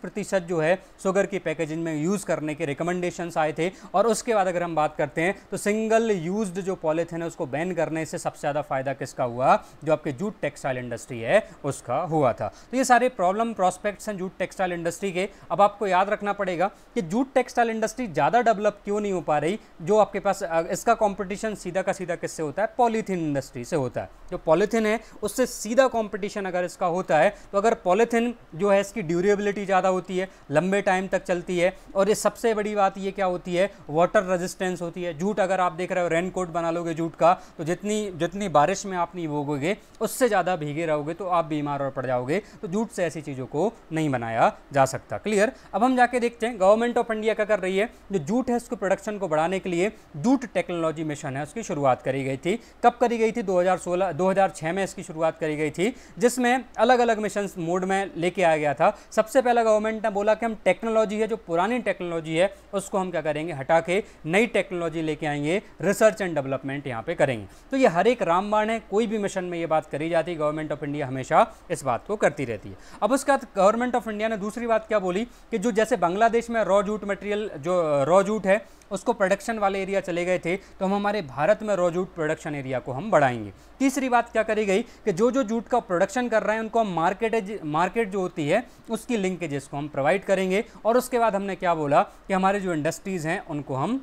जो है शुगर की पैकेजिंग में यूज़ करने के रिकमेंडेशन आए थे और उसके बाद अगर हम बात करते हैं तो सिंगल यूज जो पॉलिथिन है उसको बैन करने से सबसे ज़्यादा फ़ायदा किसका हुआ जो आपके जूट टेक्सटाइल इंडस्ट्री है उसका हुआ था तो ये सारे प्रॉब्लम प्रॉस्पेक्ट्स हैं जूट टेक्सटाइल इंडस्ट्री के अब आपको याद रखना पड़ेगा कि जूट टेक्सटाइल इंडस्ट्री ज़्यादा डेवलप क्यों नहीं हो पा रही जो आपके पास इसका कॉम्पिटिशन सीधा का सीधा किससे होता है पॉलीथीन इंडस्ट्री से होता है जो पॉलीथीन है उससे सीधा कॉम्पिटिशन अगर इसका होता है तो अगर पॉलीथीन जो है इसकी ड्यूरेबिलिटी ज़्यादा होती है लंबे टाइम तक चलती है और ये सबसे बड़ी बात ये क्या होती है वाटर रेजिस्टेंस होती है जूट अगर आप देख रहे हो रेन बना लोगे जूट का तो जितनी जितनी बारिश में आप नहीं भोगोगे उससे ज़्यादा भीगे रहोगे तो आप बीमार और पड़ जाओगे तो जूट से ऐसी चीज़ों को नहीं बनाया जा सकता क्लियर अब हम जाके देखते हैं गवर्नमेंट गवर्नमेंट ऑफ इंडिया क्या कर रही है जो जूट है उसको प्रोडक्शन को बढ़ाने के लिए जूट टेक्नोलॉजी मिशन है उसकी शुरुआत करी गई थी कब करी गई थी 2016 2006 में इसकी शुरुआत करी गई थी जिसमें अलग अलग मिशन मोड में लेके आया गया था सबसे पहला गवर्नमेंट ने बोला कि हम टेक्नोलॉजी है जो पुरानी टेक्नोलॉजी है उसको हम क्या करेंगे हटा के नई टेक्नोलॉजी लेके आएंगे रिसर्च एंड डेवलपमेंट यहाँ पे करेंगे तो ये हर एक रामबाण है कोई भी मिशन में ये बात करी जाती है गवर्नमेंट ऑफ इंडिया हमेशा इस बात को करती रहती है अब उसके बाद गवर्नमेंट ऑफ इंडिया ने दूसरी बात क्या बोली कि जो जैसे बांग्लादेश में रॉ जूट मटेरियल जो रॉ जूट है उसको प्रोडक्शन वाले एरिया चले गए थे तो हम हमारे भारत में रॉ जूट प्रोडक्शन एरिया को हम बढ़ाएंगे तीसरी बात क्या करी गई कि जो जो जूट का प्रोडक्शन कर रहे हैं उनको हम मार्केट मार्केट जो होती है उसकी लिंकेजेस को हम प्रोवाइड करेंगे और उसके बाद हमने क्या बोला कि हमारे जो इंडस्ट्रीज़ हैं उनको हम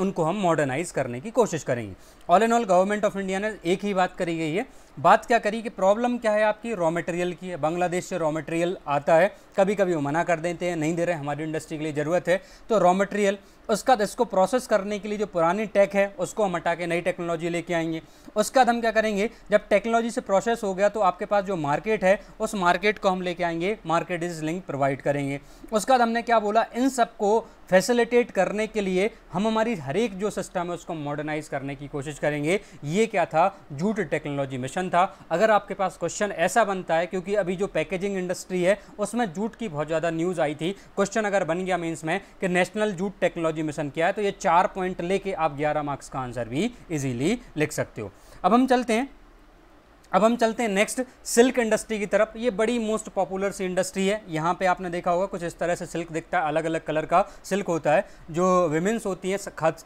उनको हम मॉडर्नाइज करने की कोशिश करेंगे all and all government of India ने एक ही बात करी गई है बात क्या करी कि प्रॉब्लम क्या है आपकी रॉ मटेरियल की बांग्लादेश से रॉ मटेरियल आता है कभी कभी वो मना कर देते हैं नहीं दे रहे हमारी इंडस्ट्री के लिए ज़रूरत है तो रॉ मटेरियल उसका तो इसको प्रोसेस करने के लिए जो पुरानी टेक है उसको हम हटा के नई टेक्नोलॉजी लेके आएंगे उसके बाद हम क्या करेंगे जब टेक्नोलॉजी से प्रोसेस हो गया तो आपके पास जो मार्केट है उस मार्केट को हम लेके आएंगे मार्केट इज लिंक प्रोवाइड करेंगे उसके बाद हमने क्या बोला इन सब को फैसिलिटेट करने के लिए हम हमारी हर एक जो सिस्टम है उसको मॉडर्नाइज करने की कोशिश करेंगे ये क्या था जूट टेक्नोलॉजी मिशन क्वेश्चन था अगर आपके पास क्वेश्चन ऐसा बनता है क्योंकि अभी जो पैकेजिंग इंडस्ट्री है उसमें जूट की बहुत ज़्यादा न्यूज़ आई थी क्वेश्चन अगर बन गया मीन्स में कि नेशनल जूट टेक्नोलॉजी मिशन क्या है तो ये चार पॉइंट लेके आप ग्यारह मार्क्स का आंसर भी ईजिली लिख सकते हो अब हम चलते हैं अब हम चलते हैं नेक्स्ट सिल्क इंडस्ट्री की तरफ ये बड़ी मोस्ट पॉपुलर सी इंडस्ट्री है यहाँ पे आपने देखा होगा कुछ इस तरह से सिल्क दिखता है अलग अलग कलर का सिल्क होता है जो विमेंस होती हैं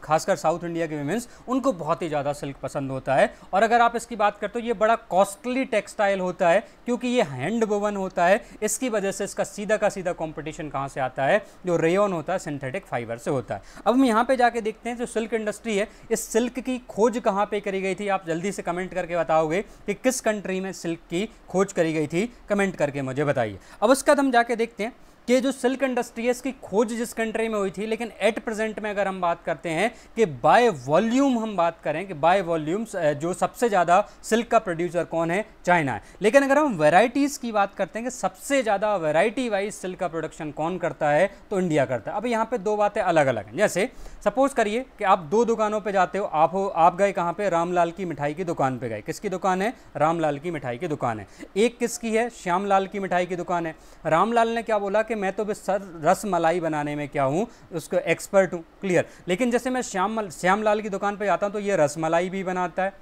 खासकर साउथ इंडिया के वेमेंस उनको बहुत ही ज़्यादा सिल्क पसंद होता है और अगर आप इसकी बात करते हो ये बड़ा कॉस्टली टेक्सटाइल होता है क्योंकि ये हैंड वोवन होता है इसकी वजह से इसका सीधा का सीधा कॉम्पिटिशन कहाँ से आता है जो रेयन होता है सिंथेटिक फाइबर से होता है अब हम यहाँ पर जाके देखते हैं जो सिल्क इंडस्ट्री है इस सिल्क की खोज कहाँ पर करी गई थी आप जल्दी से कमेंट करके बताओगे कि किस किस कंट्री में सिल्क की खोज करी गई थी कमेंट करके मुझे बताइए अब उसके बाद हम जाके देखते हैं कि जो सिल्क इंडस्ट्री है इसकी खोज जिस कंट्री में हुई थी लेकिन एट प्रेजेंट में अगर हम बात करते हैं कि बाय वॉल्यूम हम बात करें कि बाय वॉल्यूम जो सबसे ज़्यादा सिल्क का प्रोड्यूसर कौन है चाइना है लेकिन अगर हम वेराइटीज़ की बात करते हैं कि सबसे ज़्यादा वेराइटी वाइज सिल्क का प्रोडक्शन कौन करता है तो इंडिया करता है अब यहाँ पर दो बातें अलग अलग हैं जैसे सपोज़ करिए कि आप दो दुकानों पर जाते हो आप हो आप गए कहाँ पर रामलाल की मिठाई की दुकान पर गए किसकी दुकान है रामलाल की मिठाई की दुकान है एक किसकी है श्यामलाल की मिठाई की दुकान है रामलाल ने क्या बोला कि मैं तो बस सर रस मलाई बनाने में क्या हूँ उसको एक्सपर्ट हूँ क्लियर लेकिन जैसे मैं श्याम श्याम लाल की दुकान पर जाता हूँ तो ये रस मलाई भी बनाता है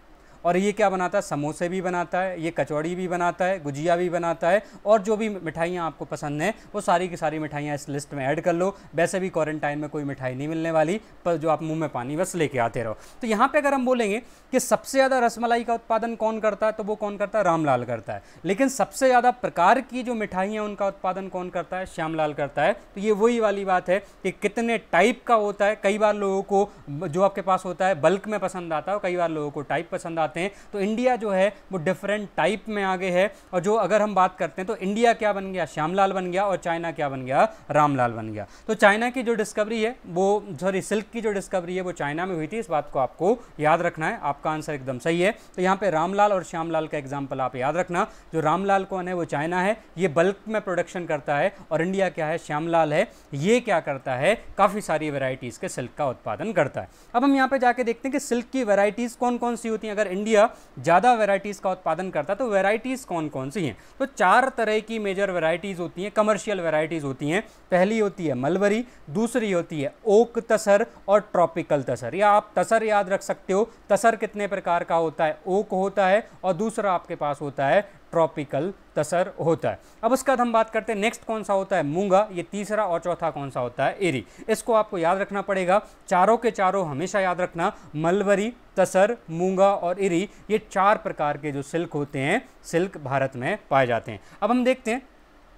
और ये क्या बनाता है समोसे भी बनाता है ये कचौड़ी भी बनाता है गुजिया भी बनाता है और जो भी मिठाइयाँ आपको पसंद हैं वो सारी की सारी मिठाइयाँ इस लिस्ट में ऐड कर लो वैसे भी क्वारंटाइन में कोई मिठाई नहीं मिलने वाली पर जो आप मुँह में पानी बस लेके आते रहो तो यहाँ पर अगर हम बोलेंगे कि सबसे ज़्यादा रसमलाई का उत्पादन कौन करता है तो वो कौन करता है रामलाल करता है लेकिन सबसे ज़्यादा प्रकार की जो मिठाइयाँ उनका उत्पादन कौन करता है श्यामलाल करता है तो ये वही वाली बात है कि कितने टाइप का होता है कई बार लोगों को जो आपके पास होता है बल्क में पसंद आता है और कई बार लोगों को टाइप पसंद आता आते हैं तो इंडिया जो है वो डिफरेंट टाइप में आगे है और जो अगर हम बात करते हैं तो इंडिया क्या बन गया श्यामलाल बन गया और चाइना क्या बन गया रामलाल बन गया तो चाइना की जो डिस्कवरी है वो सॉरी सिल्क की जो डिस्कवरी है वो चाइना में हुई थी इस बात को आपको याद रखना है आपका आंसर एकदम सही है तो यहाँ पर रामलाल और श्यामलाल का एग्जाम्पल आप याद रखना जो रामलाल कौन है वो चाइना है ये बल्क में प्रोडक्शन करता है और इंडिया क्या है श्यामलाल है ये क्या करता है काफ़ी सारी वेराइटीज़ के सिल्क का उत्पादन करता है अब हम यहाँ पर जाके देखते हैं कि सिल्क की वेराइटीज़ कौन कौन सी होती हैं अगर इंडिया ज़्यादा वेराइटीज़ का उत्पादन करता है तो वेराइटीज़ कौन कौन सी हैं तो चार तरह की मेजर वेराइटीज़ होती हैं कमर्शियल वेराइटीज़ होती हैं पहली होती है मलबरी दूसरी होती है ओक तसर और ट्रॉपिकल तसर या आप तसर याद रख सकते हो तसर कितने प्रकार का होता है ओक होता है और दूसरा आपके पास होता है ट्रॉपिकल तसर होता है अब उसके बाद हम बात करते हैं नेक्स्ट कौन सा होता है मूंगा ये तीसरा और चौथा कौन सा होता है एरी इसको आपको याद रखना पड़ेगा चारों के चारों हमेशा याद रखना मलबरी तसर मूंगा और इरी ये चार प्रकार के जो सिल्क होते हैं सिल्क भारत में पाए जाते हैं अब हम देखते हैं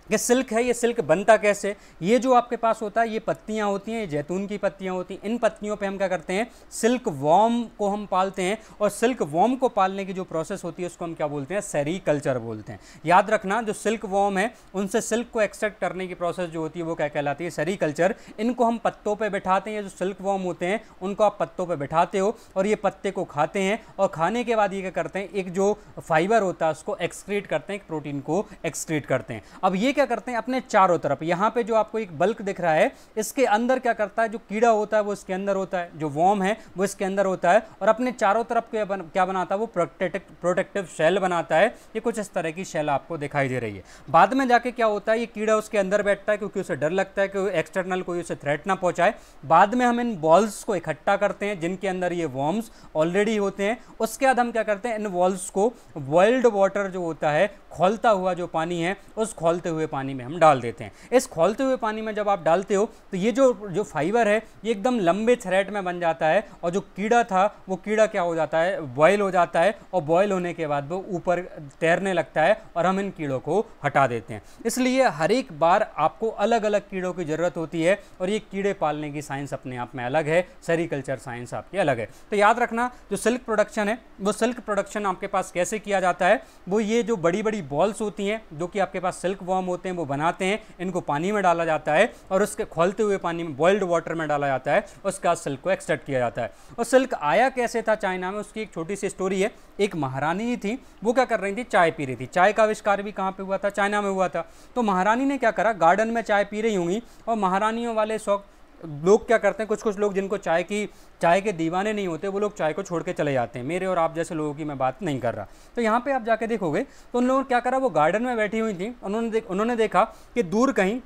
कि सिल्क है ये सिल्क बनता कैसे ये जो आपके पास होता है ये पत्तियाँ होती हैं ये जैतून की पत्तियाँ होती हैं इन पत्तियों पे हम क्या करते हैं सिल्क वॉम को हम पालते हैं और सिल्क वॉम को पालने की जो प्रोसेस होती है उसको हम क्या बोलते हैं सेरीकल्चर बोलते हैं याद रखना जो सिल्क वॉम है उनसे सिल्क को एक्सट्रैक्ट करने की प्रोसेस जो होती है वो क्या कहलाती है सेरीकल्चर इनको हम पत्तों पर बैठाते हैं जो सिल्क वॉम होते हैं उनको आप पत्तों पर बैठाते हो और ये पत्ते को खाते हैं और खाने के बाद ये क्या करते हैं एक जो फाइबर होता है उसको एक्सक्रीट करते हैं एक प्रोटीन को एक्सक्रीट करते हैं अब ये क्या करते हैं अपने चारों तरफ यहाँ पे जो आपको एक बल्क दिख रहा है इसके अंदर क्या करता है जो कीड़ा होता है वो इसके अंदर होता है जो वॉम है वो इसके अंदर होता है और अपने चारों तरफ क्या बन, क्या बनाता है वो प्रोटेक्टिव प्रोटेक्टिव शेल बनाता है ये कुछ इस तरह की शेल आपको दिखाई दे रही है बाद में जाके क्या होता है ये कीड़ा उसके अंदर बैठता है क्योंकि उसे डर लगता है कि एक्सटर्नल कोई उसे थ्रेट ना पहुँचाए बाद में हम इन बॉल्स को इकट्ठा करते हैं जिनके अंदर ये वॉर्म्स ऑलरेडी होते हैं उसके बाद हम क्या करते हैं इन वॉल्स को वर्ल्ड वाटर जो होता है खोलता हुआ जो पानी है उस खोलते हुए हुए पानी में हम डाल देते हैं इस खोलते हुए पानी में जब आप डालते हो तो ये जो जो फाइबर है ये एकदम लंबे थ्रेड में बन जाता है और जो कीड़ा था वो कीड़ा क्या हो जाता है बॉयल हो जाता है और बॉयल होने के बाद वो ऊपर तैरने लगता है और हम इन कीड़ों को हटा देते हैं इसलिए हर एक बार आपको अलग अलग कीड़ों की ज़रूरत होती है और ये कीड़े पालने की साइंस अपने आप में अलग है सेरिकल्चर साइंस आपकी अलग है तो याद रखना जो सिल्क प्रोडक्शन है वो सिल्क प्रोडक्शन आपके पास कैसे किया जाता है वो ये जो बड़ी बड़ी बॉल्स होती हैं जो कि आपके पास सिल्क वॉर्म होते हैं वो बनाते हैं इनको पानी में डाला जाता है और उसके खोलते हुए पानी में बॉइल्ड वाटर में डाला जाता है उसके बाद सिल्क को एक्सट्रैक्ट किया जाता है और सिल्क आया कैसे था चाइना में उसकी एक छोटी सी स्टोरी है एक महारानी ही थी वो क्या कर रही थी चाय पी रही थी चाय का आविष्कार भी कहाँ पर हुआ था चाइना में हुआ था तो महारानी ने क्या करा गार्डन में चाय पी रही होंगी और महारानियों वाले शौक लोग क्या करते हैं कुछ कुछ लोग जिनको चाय की चाय के दीवाने नहीं होते वो लोग चाय को छोड़ के चले जाते हैं मेरे और आप जैसे लोगों की मैं बात नहीं कर रहा तो यहाँ पे आप जाके देखोगे तो उन लोगों ने क्या करा वो गार्डन में बैठी हुई थी उन्होंने देख उन्होंने देखा कि दूर कहीं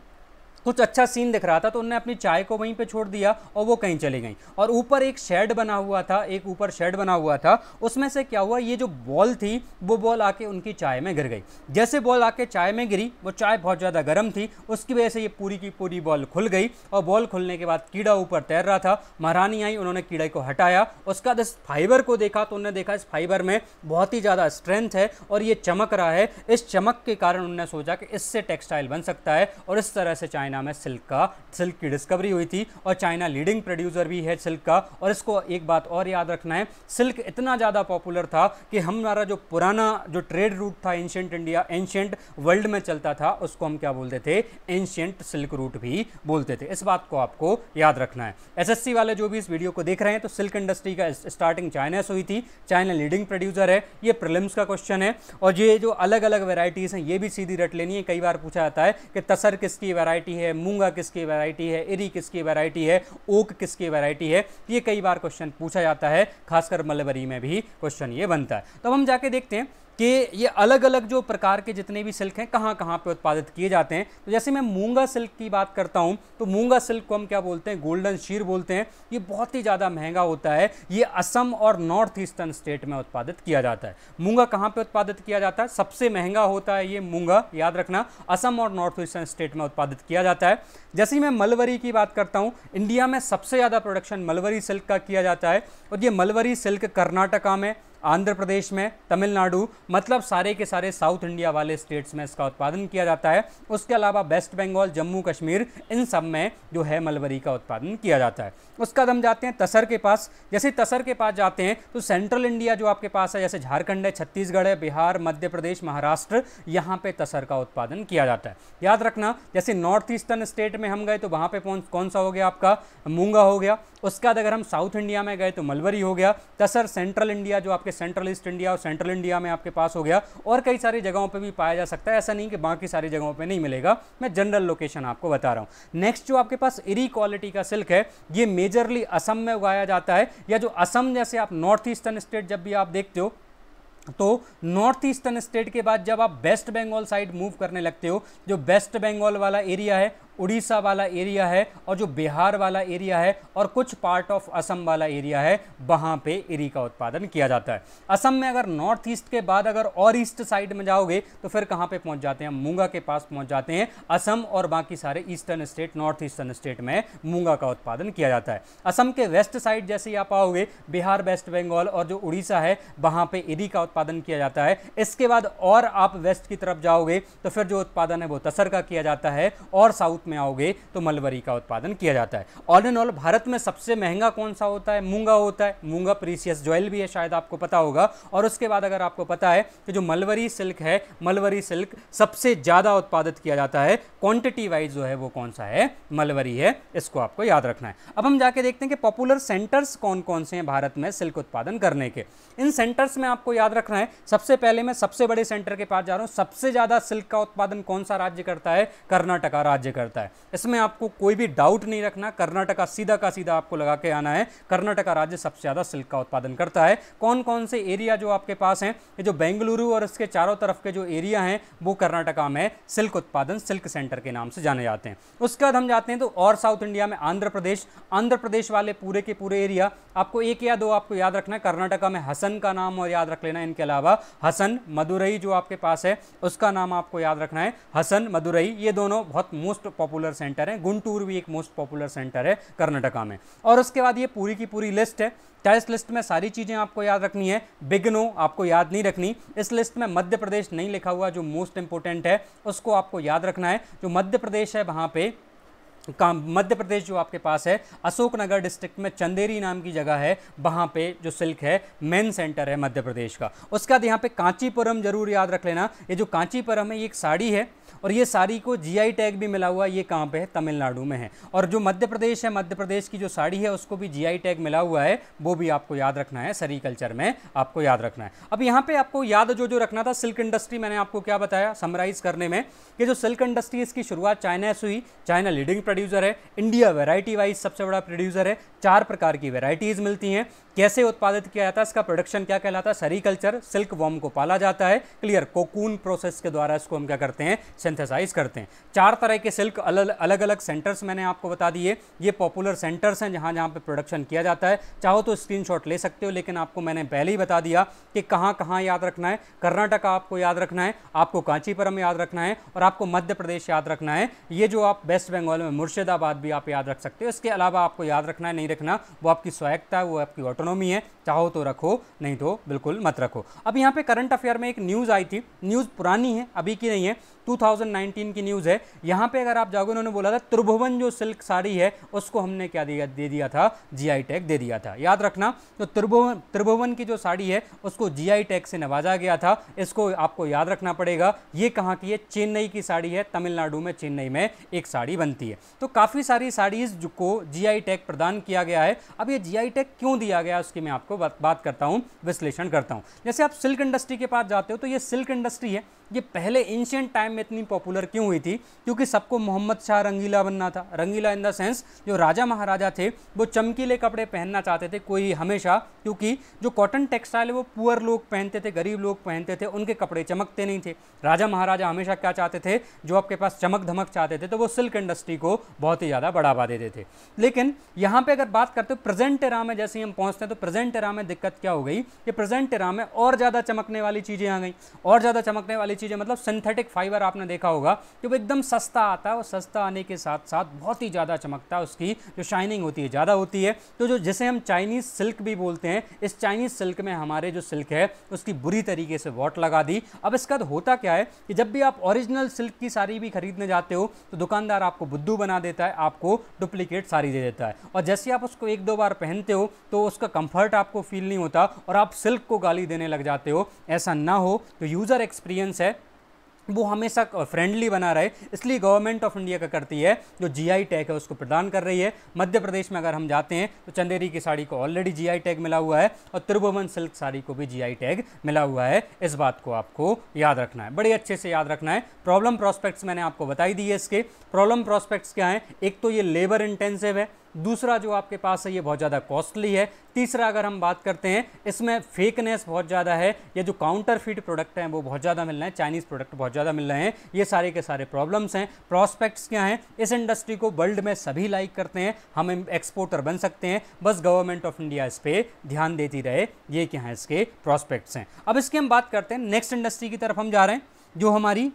कुछ अच्छा सीन दिख रहा था तो उन्होंने अपनी चाय को वहीं पे छोड़ दिया और वो कहीं चली गई और ऊपर एक शेड बना हुआ था एक ऊपर शेड बना हुआ था उसमें से क्या हुआ ये जो बॉल थी वो बॉल आके उनकी चाय में गिर गई जैसे बॉल आके चाय में गिरी वो चाय बहुत ज़्यादा गर्म थी उसकी वजह से ये पूरी की पूरी बॉल खुल गई और बॉल खुलने के बाद कीड़ा ऊपर तैर रहा था महारानी आई उन्होंने कीड़े को हटाया उसके बाद इस फाइबर को देखा तो उन्होंने देखा इस फाइबर में बहुत ही ज़्यादा स्ट्रेंथ है और ये चमक रहा है इस चमक के कारण उन्होंने सोचा कि इससे टेक्सटाइल बन सकता है और इस तरह से चाय चाइना में सिल्क का सिल्क की डिस्कवरी हुई थी और चाइना लीडिंग प्रोड्यूसर भी है सिल्क का और इसको एक बात और याद रखना है सिल्क इतना ज़्यादा पॉपुलर था कि हमारा जो पुराना जो ट्रेड रूट था एंशियंट इंडिया एंशियंट वर्ल्ड में चलता था उसको हम क्या बोलते थे एंशियंट सिल्क रूट भी बोलते थे इस बात को आपको याद रखना है एस वाले जो भी इस वीडियो को देख रहे हैं तो सिल्क इंडस्ट्री का स्टार्टिंग चाइना से हुई थी चाइना लीडिंग प्रोड्यूसर है ये प्रिलिम्स का क्वेश्चन है और ये जो अलग अलग वेराइटीज़ हैं ये भी सीधी रट लेनी है कई बार पूछा जाता है कि तसर किसकी वेराइटी है मूंगा किसकी वैरायटी है एरी किसकी वैरायटी है ओक किसकी वैरायटी है ये कई बार क्वेश्चन पूछा जाता है खासकर मलबरी में भी क्वेश्चन ये बनता है तो अब हम जाके देखते हैं कि ये अलग अलग जो प्रकार के जितने भी सिल्क हैं कहाँ कहाँ पे उत्पादित किए जाते हैं तो जैसे मैं मूंगा सिल्क की बात करता हूँ तो मूंगा सिल्क को हम क्या बोलते हैं गोल्डन शीर बोलते हैं ये बहुत ही ज़्यादा महंगा होता है ये असम और नॉर्थ ईस्टर्न स्टेट में उत्पादित किया जाता है मूंगा कहाँ पर उत्पादित किया जाता है सबसे महंगा होता है ये मूंगा याद रखना असम और नॉर्थ ईस्टर्न स्टेट में उत्पादित किया जाता है जैसे मैं मलवरी की बात करता हूँ इंडिया में सबसे ज़्यादा प्रोडक्शन मलवरी सिल्क का किया जाता है और ये मलवरी सिल्क कर्नाटका में आंध्र प्रदेश में तमिलनाडु मतलब सारे के सारे साउथ इंडिया वाले स्टेट्स में इसका उत्पादन किया जाता है उसके अलावा वेस्ट बंगाल जम्मू कश्मीर इन सब में जो है मलबरी का उत्पादन किया जाता है उसका हम जाते हैं तसर के पास जैसे तसर के पास जाते हैं तो सेंट्रल इंडिया जो आपके पास है जैसे झारखंड है छत्तीसगढ़ है बिहार मध्य प्रदेश महाराष्ट्र यहाँ पर तसर का उत्पादन किया जाता है याद रखना जैसे नॉर्थ ईस्टर्न स्टेट में हम गए तो वहाँ पर कौन सा हो गया आपका मूंगा हो गया उसके बाद अगर हम साउथ इंडिया में गए तो मलबरी हो गया तसर सेंट्रल इंडिया जो आपके आपके सेंट्रल ईस्ट इंडिया और सेंट्रल इंडिया में आपके पास हो गया और कई सारी जगहों पर भी पाया जा सकता है ऐसा नहीं कि बाकी सारी जगहों पर नहीं मिलेगा मैं जनरल लोकेशन आपको बता रहा हूँ नेक्स्ट जो आपके पास इरी क्वालिटी का सिल्क है ये मेजरली असम में उगाया जाता है या जो असम जैसे आप नॉर्थ ईस्टर्न स्टेट जब भी आप देखते हो तो नॉर्थ ईस्टर्न स्टेट के बाद जब आप वेस्ट बंगाल साइड मूव करने लगते हो जो वेस्ट बंगाल वाला एरिया है उड़ीसा वाला एरिया है और जो बिहार वाला एरिया है और कुछ पार्ट ऑफ असम वाला एरिया है वहाँ पे एरी का उत्पादन किया जाता है असम में अगर नॉर्थ ईस्ट के बाद अगर और ईस्ट साइड में जाओगे तो फिर कहाँ पे पहुँच जाते हैं मूंगा के पास पहुँच जाते हैं असम और बाकी सारे eastern state north eastern state में मूंगा का उत्पादन किया जाता है असम के वेस्ट साइड जैसे ही आप आओगे बिहार वेस्ट बंगाल और जो उड़ीसा है वहाँ पर एरी का उत्पादन किया जाता है इसके बाद और आप वेस्ट की तरफ जाओगे तो फिर जो उत्पादन है वो तसर का किया जाता है और साउथ में आओगे तो मलबरी का उत्पादन किया जाता है ऑल एंड ऑल भारत में सबसे महंगा कौन सा होता है मूंगा होता है मूंगा प्रीसियस ज्वेल भी है शायद आपको पता होगा और उसके बाद अगर आपको पता है कि जो मलवरी सिल्क है मलवरी सिल्क सबसे ज़्यादा उत्पादित किया जाता है क्वांटिटी वाइज जो है वो कौन सा है मलवरी है इसको आपको याद रखना है अब हम जाके देखते हैं कि पॉपुलर सेंटर्स कौन कौन से हैं भारत में सिल्क उत्पादन करने के इन सेंटर्स में आपको याद रखना है सबसे पहले मैं सबसे बड़े सेंटर के पास जा रहा हूँ सबसे ज़्यादा सिल्क का उत्पादन कौन सा राज्य करता है कर्नाटका राज्य करता है पड़ता है इसमें आपको कोई भी डाउट नहीं रखना कर्नाटका सीधा का सीधा आपको लगा के आना है कर्नाटका राज्य सबसे ज़्यादा सिल्क का उत्पादन करता है कौन कौन से एरिया जो आपके पास हैं ये जो बेंगलुरु और इसके चारों तरफ के जो एरिया हैं वो कर्नाटका में सिल्क उत्पादन सिल्क सेंटर के नाम से जाने जाते हैं उसके बाद हम जाते हैं तो और साउथ इंडिया में आंध्र प्रदेश आंध्र प्रदेश वाले पूरे के पूरे एरिया आपको एक या दो आपको याद रखना है कर्नाटका में हसन का नाम और याद रख लेना इनके अलावा हसन मदुरई जो आपके पास है उसका नाम आपको याद रखना है हसन मदुरई ये दोनों बहुत मोस्ट पॉपुलर सेंटर हैं गुंटूर भी एक मोस्ट पॉपुलर सेंटर है कर्नाटका में और उसके बाद ये पूरी की पूरी लिस्ट है चाहे इस लिस्ट में सारी चीज़ें आपको याद रखनी है बिगनो आपको याद नहीं रखनी इस लिस्ट में मध्य प्रदेश नहीं लिखा हुआ जो मोस्ट इंपॉर्टेंट है उसको आपको याद रखना है जो मध्य प्रदेश है वहाँ पर काम मध्य प्रदेश जो आपके पास है अशोकनगर डिस्ट्रिक्ट में चंदेरी नाम की जगह है वहाँ पे जो सिल्क है मेन सेंटर है मध्य प्रदेश का उसके बाद यहाँ पे कांचीपुरम जरूर याद रख लेना ये जो कांचीपुरम है ये एक साड़ी है और ये साड़ी को जीआई टैग भी मिला हुआ है ये कहाँ पे है तमिलनाडु में है और जो मध्य प्रदेश है मध्य प्रदेश की जो साड़ी है उसको भी जी टैग मिला हुआ है वो भी आपको याद रखना है सरी कल्चर में आपको याद रखना है अब यहाँ पर आपको याद जो जो रखना था सिल्क इंडस्ट्री मैंने आपको क्या बताया समराइज़ करने में कि जो सिल्क इंडस्ट्री इसकी शुरुआत चाइना से हुई चाइना लीडिंग प्रोड्यूसर है इंडिया वेराइटी वाइज सबसे बड़ा प्रोड्यूसर है चार प्रकार की वेराइटीज़ मिलती हैं कैसे उत्पादित किया जाता है इसका प्रोडक्शन क्या कहलाता है सरीकल्चर सिल्क वॉम को पाला जाता है क्लियर कोकून प्रोसेस के द्वारा इसको हम क्या करते हैं सिंथेसाइज करते हैं चार तरह के सिल्क अलग अलग अलग सेंटर्स मैंने आपको बता दिए ये पॉपुलर सेंटर्स हैं जहाँ जहाँ पर प्रोडक्शन किया जाता है चाहो तो स्क्रीनशॉट ले सकते हो लेकिन आपको मैंने पहले ही बता दिया कि कहाँ कहाँ याद रखना है कर्नाटक आपको याद रखना है आपको कांचीपुरम याद रखना है और आपको मध्य प्रदेश याद रखना है ये जो आप वेस्ट बंगाल में मुर्शिदाबाद भी आप याद रख सकते हो इसके अलावा आपको याद रखना है नहीं रखना वो आपकी स्वायत्ता है वो आपकी ऑटोनॉमी है चाहो तो रखो नहीं तो बिल्कुल मत रखो अब यहाँ पे करंट अफेयर में एक न्यूज़ आई थी न्यूज़ पुरानी है अभी की नहीं है 2019 की न्यूज़ है यहाँ पे अगर आप जाओगे उन्होंने बोला था त्रिभुवन जो सिल्क साड़ी है उसको हमने क्या दिया दे दिया था जीआई टैग दे दिया था याद रखना तो त्रिभुवन त्रिभुवन की जो साड़ी है उसको जीआई टैग से नवाजा गया था इसको आपको याद रखना पड़ेगा ये कहाँ की है चेन्नई की साड़ी है तमिलनाडु में चेन्नई में एक साड़ी बनती है तो काफ़ी सारी साड़ीज़ को जी टैग प्रदान किया गया है अब ये जी टैग क्यों दिया गया उसकी मैं आपको बात करता हूँ विश्लेषण करता हूँ जैसे आप सिल्क इंडस्ट्री के पास जाते हो तो ये सिल्क इंडस्ट्री है ये पहले एंशियंट टाइम में इतनी पॉपुलर क्यों हुई थी क्योंकि सबको मोहम्मद शाह रंगीला बनना था रंगीला इन द सेंस जो राजा महाराजा थे वो चमकीले कपड़े पहनना चाहते थे कोई हमेशा क्योंकि जो कॉटन टेक्सटाइल है वो पुअर लोग पहनते थे गरीब लोग पहनते थे उनके कपड़े चमकते नहीं थे राजा महाराजा हमेशा क्या चाहते थे जो आपके पास चमक धमक चाहते थे तो वो सिल्क इंडस्ट्री को बहुत ही ज़्यादा बढ़ावा देते थे लेकिन यहाँ पर अगर बात करते हो प्रेजेंट एरा में जैसे हम पहुँचते हैं तो प्रेजेंट एरा में दिक्कत क्या हो गई कि प्रेजेंट एरा में और ज़्यादा चमकने वाली चीज़ें आ गई और ज़्यादा चमकने वाली चीज़ें मतलब सिंथेटिक फाइबर आपने देखा होगा कि वो एकदम सस्ता आता है और सस्ता आने के साथ साथ बहुत ही ज़्यादा चमकता है उसकी जो शाइनिंग होती है ज़्यादा होती है तो जो जिसे हम चाइनीज़ सिल्क भी बोलते हैं इस चाइनीज़ सिल्क में हमारे जो सिल्क है उसकी बुरी तरीके से वॉट लगा दी अब इसका तो होता क्या है कि जब भी आप ओरिजिनल सिल्क की साड़ी भी खरीदने जाते हो तो दुकानदार आपको बुद्धू बना देता है आपको डुप्लीकेट साड़ी दे देता है और जैसे आप उसको एक दो बार पहनते हो तो उसका कंफर्ट आपको फील नहीं होता और आप सिल्क को गाली देने लग जाते हो ऐसा ना हो तो यूज़र एक्सपीरियंस है वो हमेशा फ्रेंडली बना रहे इसलिए गवर्नमेंट ऑफ इंडिया का करती है जो जीआई टैग है उसको प्रदान कर रही है मध्य प्रदेश में अगर हम जाते हैं तो चंदेरी की साड़ी को ऑलरेडी जीआई टैग मिला हुआ है और त्रिभुवन सिल्क साड़ी को भी जीआई टैग मिला हुआ है इस बात को आपको याद रखना है बड़े अच्छे से याद रखना है प्रॉब्लम प्रॉस्पेक्ट्स मैंने आपको बताई दी है इसके प्रॉब्लम प्रॉस्पेक्ट्स क्या हैं एक तो ये लेबर इंटेंसिव है दूसरा जो आपके पास है ये बहुत ज़्यादा कॉस्टली है तीसरा अगर हम बात करते हैं इसमें फेकनेस बहुत ज़्यादा है ये जो काउंटर फीड प्रोडक्ट हैं वो बहुत ज़्यादा मिल रहे हैं चाइनीज़ प्रोडक्ट बहुत ज़्यादा मिल रहे हैं ये सारे के सारे प्रॉब्लम्स हैं प्रॉस्पेक्ट्स क्या हैं इस इंडस्ट्री को वर्ल्ड में सभी लाइक करते हैं हम एक्सपोर्टर बन सकते हैं बस गवर्नमेंट ऑफ इंडिया इस पर ध्यान देती रहे ये क्या है इसके प्रॉस्पेक्ट्स हैं अब इसकी हम बात करते हैं नेक्स्ट इंडस्ट्री की तरफ हम जा रहे हैं जो हमारी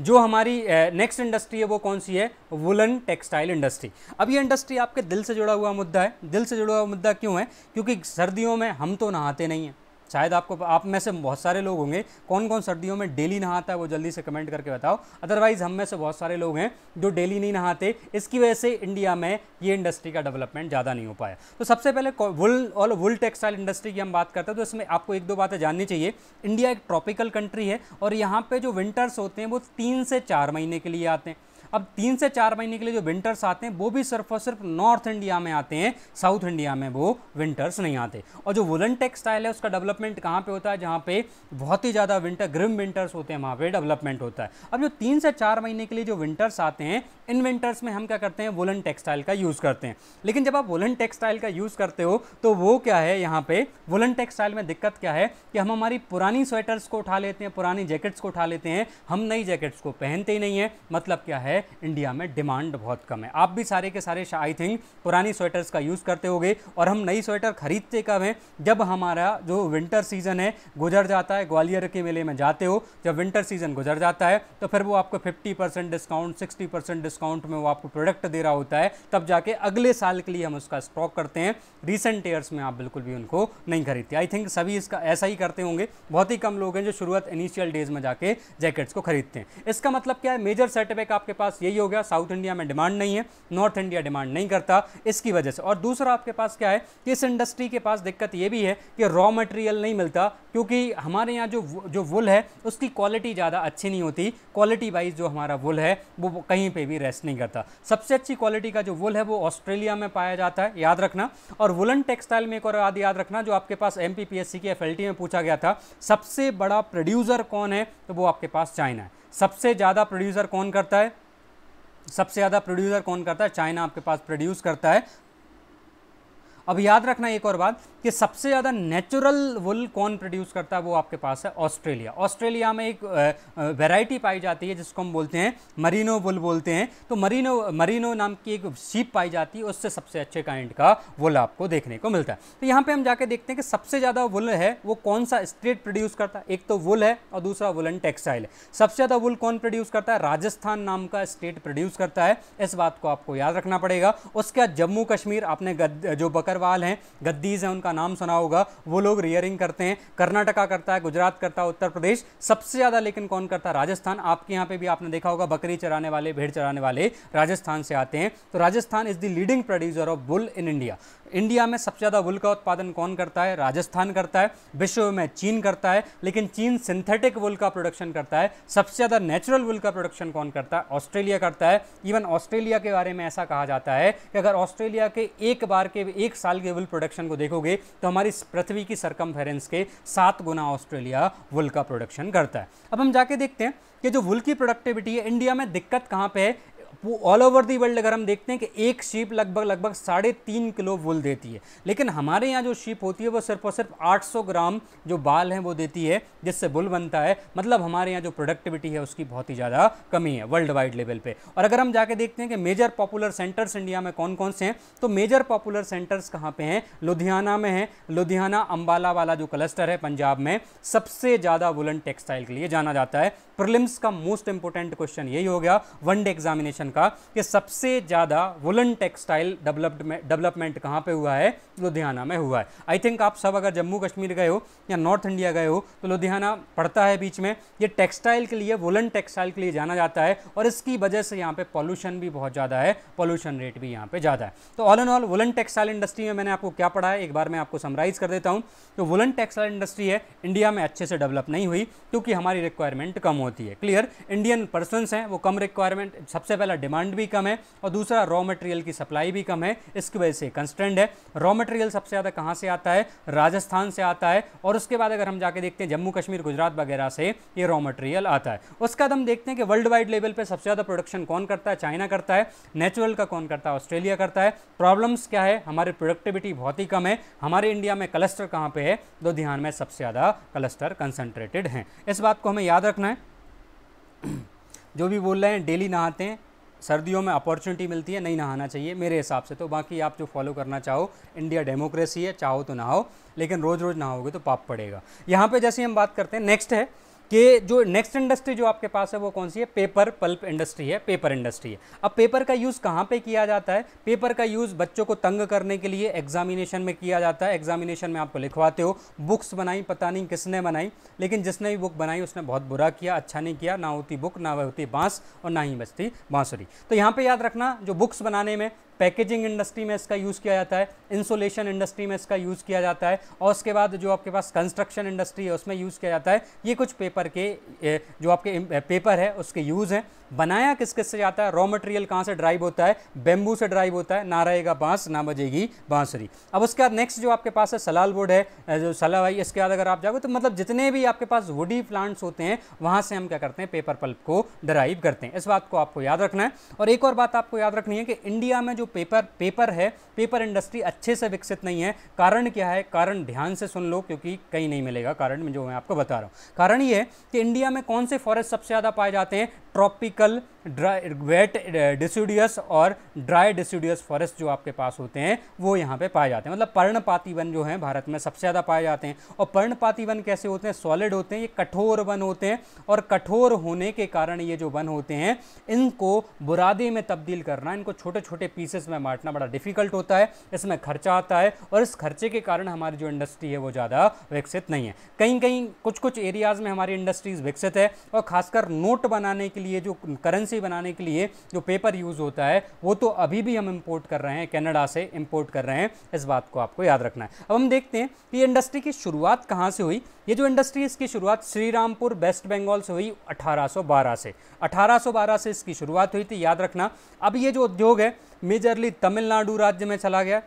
जो हमारी नेक्स्ट इंडस्ट्री है वो कौन सी है वुलन टेक्सटाइल इंडस्ट्री अब ये इंडस्ट्री आपके दिल से जुड़ा हुआ मुद्दा है दिल से जुड़ा हुआ मुद्दा क्यों है क्योंकि सर्दियों में हम तो नहाते नहीं हैं शायद आपको आप में से बहुत सारे लोग होंगे कौन कौन सर्दियों में डेली नहाता है वो जल्दी से कमेंट करके बताओ अदरवाइज़ हम में से बहुत सारे लोग हैं जो डेली नहीं नहाते इसकी वजह से इंडिया में ये इंडस्ट्री का डेवलपमेंट ज़्यादा नहीं हो पाया तो सबसे पहले वुल और वुल टेक्सटाइल इंडस्ट्री की हम बात करते हैं तो इसमें आपको एक दो बातें जाननी चाहिए इंडिया एक ट्रॉपिकल कंट्री है और यहाँ पर जो विंटर्स होते हैं वो तीन से चार महीने के लिए आते हैं अब तीन से चार महीने के लिए जो विंटर्स आते हैं वो भी सिर्फ और सिर्फ नॉर्थ इंडिया में आते हैं साउथ इंडिया में वो विंटर्स नहीं आते और जो वुलन टेक्सटाइल है उसका डेवलपमेंट कहाँ पे होता है जहाँ पे बहुत ही ज़्यादा विंटर ग्रिम विंटर्स होते हैं वहाँ पे डेवलपमेंट होता है अब जो तीन से चार महीने के लिए जो विंटर्स आते हैं इन विंटर्स में हम क्या करते हैं वुलन टेक्सटाइल का यूज़ करते हैं लेकिन जब आप वुलन टेक्सटाइल का यूज़ करते हो तो वो क्या है यहाँ पर वुलन टेक्सटाइल में दिक्कत क्या है कि हम हमारी पुरानी स्वेटर्स को उठा लेते हैं पुरानी जैकेट्स को उठा लेते हैं हम नई जैकेट्स को पहनते ही नहीं हैं मतलब क्या है इंडिया में डिमांड बहुत कम है आप भी सारे के सारे आई थिंक पुरानी स्वेटर्स का यूज़ करते होगे और हम नई स्वेटर खरीदते कब हैं जब हमारा जो विंटर सीज़न है गुजर जाता है ग्वालियर के मेले में जाते हो जब विंटर सीज़न गुजर जाता है तो फिर वो आपको fifty percent discount sixty percent discount में वो आपको प्रोडक्ट दे रहा होता है तब जाके अगले साल के लिए हम उसका स्टॉक करते हैं रिसेंट ईयर्स में आप बिल्कुल भी उनको नहीं खरीदते आई थिंक सभी इसका ऐसा ही करते होंगे बहुत ही कम लोग हैं जो शुरुआत इनिशियल डेज में जाके जैकेट्स को खरीदते हैं इसका मतलब क्या है मेजर सेटबैक आपके पास पास यही हो गया साउथ इंडिया में डिमांड नहीं है नॉर्थ इंडिया डिमांड नहीं करता इसकी वजह से और दूसरा आपके पास क्या है कि इस इंडस्ट्री के पास दिक्कत ये भी है कि रॉ मटेरियल नहीं मिलता क्योंकि हमारे यहाँ जो जो वुल है उसकी क्वालिटी ज़्यादा अच्छी नहीं होती क्वालिटी वाइज जो हमारा वुल है वो कहीं पर भी रेस्ट नहीं करता सबसे अच्छी क्वालिटी का जो वुल है वो ऑस्ट्रेलिया में पाया जाता है याद रखना और वुलन टेक्सटाइल में एक और याद रखना जो आपके पास एम की एफ में पूछा गया था सबसे बड़ा प्रोड्यूसर कौन है तो वो आपके पास चाइना है सबसे ज़्यादा प्रोड्यूसर कौन करता है सबसे ज़्यादा प्रोड्यूसर कौन करता है चाइना आपके पास प्रोड्यूस करता है अब याद रखना एक और बात कि सबसे ज़्यादा नेचुरल वुल कौन प्रोड्यूस करता है वो आपके पास है ऑस्ट्रेलिया ऑस्ट्रेलिया में एक वैरायटी पाई जाती है जिसको हम बोलते हैं मरीनो वुल बोलते हैं तो मरीनो मरीनो नाम की एक शीप पाई जाती है उससे सबसे अच्छे काइंड का वुल आपको देखने को मिलता है तो यहाँ पर हम जाके देखते हैं कि सबसे ज़्यादा वुल है वो कौन सा स्टेट प्रोड्यूस करता है एक तो वुल है और दूसरा वुलन टेक्सटाइल है सबसे ज़्यादा वुल कौन प्रोड्यूस करता है राजस्थान नाम का स्टेट प्रोड्यूस करता है इस बात को आपको याद रखना पड़ेगा उसके बाद जम्मू कश्मीर आपने जो बकर अग्रवाल हैं गद्दीज़ हैं उनका नाम सुना होगा वो लोग रियरिंग करते हैं कर्नाटका करता है गुजरात करता है उत्तर प्रदेश सबसे ज़्यादा लेकिन कौन करता है राजस्थान आपके यहाँ पे भी आपने देखा होगा बकरी चराने वाले भेड़ चराने वाले राजस्थान से आते हैं तो Rajasthan is the leading producer of wool in India India में सबसे ज़्यादा वुल का उत्पादन कौन करता है राजस्थान करता है विश्व में चीन करता है लेकिन चीन सिंथेटिक वुल का प्रोडक्शन करता है सबसे ज़्यादा नेचुरल वुल का प्रोडक्शन कौन करता है ऑस्ट्रेलिया करता है इवन ऑस्ट्रेलिया के बारे में ऐसा कहा जाता है कि अगर ऑस्ट्रेलिया के एक बार के एक साल के वुल प्रोडक्शन को देखोगे तो हमारी पृथ्वी की सरकम के सात गुना ऑस्ट्रेलिया वुल का प्रोडक्शन करता है अब हम जाके देखते हैं कि जो वुल की प्रोडक्टिविटी है इंडिया में दिक्कत कहाँ पे है ऑल ओवर दी वर्ल्ड अगर हम देखते हैं कि एक शीप लगभग लगभग साढ़े तीन किलो वुल देती है लेकिन हमारे यहाँ जो शीप होती है वो सिर्फ और सिर्फ 800 ग्राम जो बाल हैं वो देती है जिससे बुल बनता है मतलब हमारे यहाँ जो प्रोडक्टिविटी है उसकी बहुत ही ज़्यादा कमी है वर्ल्ड वाइड लेवल पर और अगर हम जाके देखते हैं कि मेजर पॉपुलर सेंटर्स इंडिया में कौन कौन से हैं तो मेजर पॉपुलर सेंटर्स कहाँ पे हैं लुधियाना में हैं लुधियाना अम्बाला वाला जो क्लस्टर है पंजाब में सबसे ज़्यादा वुलन टेक्सटाइल के लिए जाना जाता है प्रिलिम्स का मोस्ट इंपॉर्टेंट क्वेश्चन यही हो गया वनडे एग्जामिनेशन कंस्ट्रक्शन का कि सबसे ज़्यादा वुलन टेक्सटाइल डेवलपमेंट डेवलपमेंट कहाँ पे हुआ है लुधियाना में हुआ है आई थिंक आप सब अगर जम्मू कश्मीर गए हो या नॉर्थ इंडिया गए हो तो लुधियाना पड़ता है बीच में ये टेक्सटाइल के लिए वुलन टेक्सटाइल के लिए जाना जाता है और इसकी वजह से यहाँ पर पॉल्यूशन भी बहुत ज़्यादा है पॉल्यूशन रेट भी यहाँ पर ज़्यादा है तो all and all woollen textile industry में मैंने आपको क्या पढ़ा है एक बार मैं आपको समराइज़ कर देता हूँ तो वुलन टेक्सटाइल इंडस्ट्री है इंडिया में अच्छे से डेवलप नहीं हुई क्योंकि हमारी रिक्वायरमेंट कम होती है क्लियर इंडियन पर्सन है वो कम रिक्वायरमेंट सबसे पहले पहला डिमांड भी कम है और दूसरा रॉ मटेरियल की सप्लाई भी कम है इसकी वजह से कंस्टेंट है रॉ मटेरियल सबसे ज़्यादा कहाँ से आता है राजस्थान से आता है और उसके बाद अगर हम जाके देखते हैं जम्मू कश्मीर गुजरात वगैरह से ये रॉ मटेरियल आता है उसके बाद हम देखते हैं कि वर्ल्ड वाइड लेवल पर सबसे ज़्यादा प्रोडक्शन कौन करता है चाइना करता है नेचुरल का कौन करता है ऑस्ट्रेलिया करता है प्रॉब्लम्स क्या है हमारी प्रोडक्टिविटी बहुत ही कम है हमारे इंडिया में क्लस्टर कहाँ पर है तो ध्यान में सबसे ज़्यादा क्लस्टर कंसनट्रेटेड हैं इस बात को हमें याद रखना है जो भी बोल रहे हैं डेली नहाते हैं सर्दियों में अपॉर्चुनिटी मिलती है नहीं नहाना चाहिए मेरे हिसाब से तो बाकी आप जो फॉलो करना चाहो इंडिया डेमोक्रेसी है चाहो तो नहाओ लेकिन रोज़ रोज़ नहाओगे तो पाप पड़ेगा यहाँ पर जैसे हम बात करते हैं नेक्स्ट है कि जो नेक्स्ट इंडस्ट्री जो आपके पास है वो कौन सी है पेपर पल्प इंडस्ट्री है पेपर इंडस्ट्री है अब पेपर का यूज़ कहाँ पे किया जाता है पेपर का यूज़ बच्चों को तंग करने के लिए एग्जामिनेशन में किया जाता है एग्जामिनेशन में आपको लिखवाते हो बुक्स बनाई पता नहीं किसने बनाई लेकिन जिसने भी बुक बनाई उसने बहुत बुरा किया अच्छा नहीं किया ना होती बुक ना होती बाँस और ना ही बचती बाँसुरी तो यहाँ पर याद रखना जो बुक्स बनाने में पैकेजिंग इंडस्ट्री में इसका यूज़ किया जाता है इंसोलेशन इंडस्ट्री में इसका यूज़ किया जाता है और उसके बाद जो आपके पास कंस्ट्रक्शन इंडस्ट्री है उसमें यूज़ किया जाता है ये कुछ पेपर के जो आपके पेपर है उसके यूज़ हैं बनाया किस किस से जाता है रॉ मटेरियल कहाँ से ड्राइव होता है बेम्बू से ड्राइव होता है ना रहेगा बाँस ना बजेगी बाँसरी अब उसके बाद नेक्स्ट जो आपके पास है सलाल वुड है जो सला भाई इसके बाद अगर आप जाओगे तो मतलब जितने भी आपके पास वुडी प्लांट्स होते हैं वहाँ से हम क्या करते हैं पेपर पल्प को ड्राइव करते हैं इस बात को आपको याद रखना है और एक और बात आपको याद रखनी है कि इंडिया में जो पेपर पेपर है पेपर इंडस्ट्री अच्छे से विकसित नहीं है कारण क्या है कारण ध्यान से सुन लो क्योंकि कहीं नहीं मिलेगा कारण जो मैं आपको बता रहा हूँ कारण ये कि इंडिया में कौन से फॉरेस्ट सबसे ज़्यादा पाए जाते हैं ट्रॉपिकल ड्राई वेट डिसीडियस और ड्राई डिसीडियस फॉरेस्ट जो आपके पास होते हैं वो यहाँ पे पाए जाते हैं मतलब पर्णपाती वन जो हैं भारत में सबसे ज़्यादा पाए जाते हैं और पर्णपाती वन कैसे होते हैं सॉलिड होते हैं ये कठोर वन होते हैं और कठोर होने के कारण ये जो वन होते हैं इनको बुरादे में तब्दील करना इनको छोटे छोटे पीसेस इसमें बांटना बड़ा डिफिकल्ट होता है इसमें खर्चा आता है और इस खर्चे के कारण हमारी जो इंडस्ट्री है वो ज़्यादा विकसित नहीं है कहीं कहीं कुछ कुछ एरियाज़ में हमारी इंडस्ट्रीज़ विकसित है और खासकर नोट बनाने के लिए जो करेंसी बनाने के लिए जो पेपर यूज़ होता है वो तो अभी भी हम इम्पोर्ट कर रहे हैं कैनेडा से इम्पोर्ट कर रहे हैं इस बात को आपको याद रखना है अब हम देखते हैं कि इंडस्ट्री की शुरुआत कहाँ से हुई ये जो इंडस्ट्री इसकी शुरुआत श्रीरामपुर वेस्ट बंगाल से हुई 1812 से 1812 से इसकी शुरुआत हुई थी याद रखना अब ये जो उद्योग है मेजरली तमिलनाडु राज्य में चला गया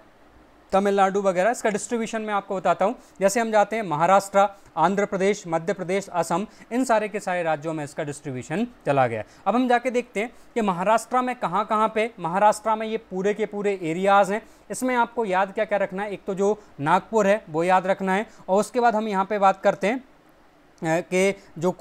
तमिलनाडु वगैरह इसका डिस्ट्रीब्यूशन मैं आपको बताता हूँ जैसे हम जाते हैं महाराष्ट्र आंध्र प्रदेश मध्य प्रदेश असम इन सारे के सारे राज्यों में इसका डिस्ट्रीब्यूशन चला गया अब हम जाके देखते हैं कि महाराष्ट्र में कहाँ कहाँ पे महाराष्ट्र में ये पूरे के पूरे एरियाज़ हैं इसमें आपको याद क्या क्या रखना है एक तो जो नागपुर है वो याद रखना है और उसके बाद हम यहाँ पर बात करते हैं के जो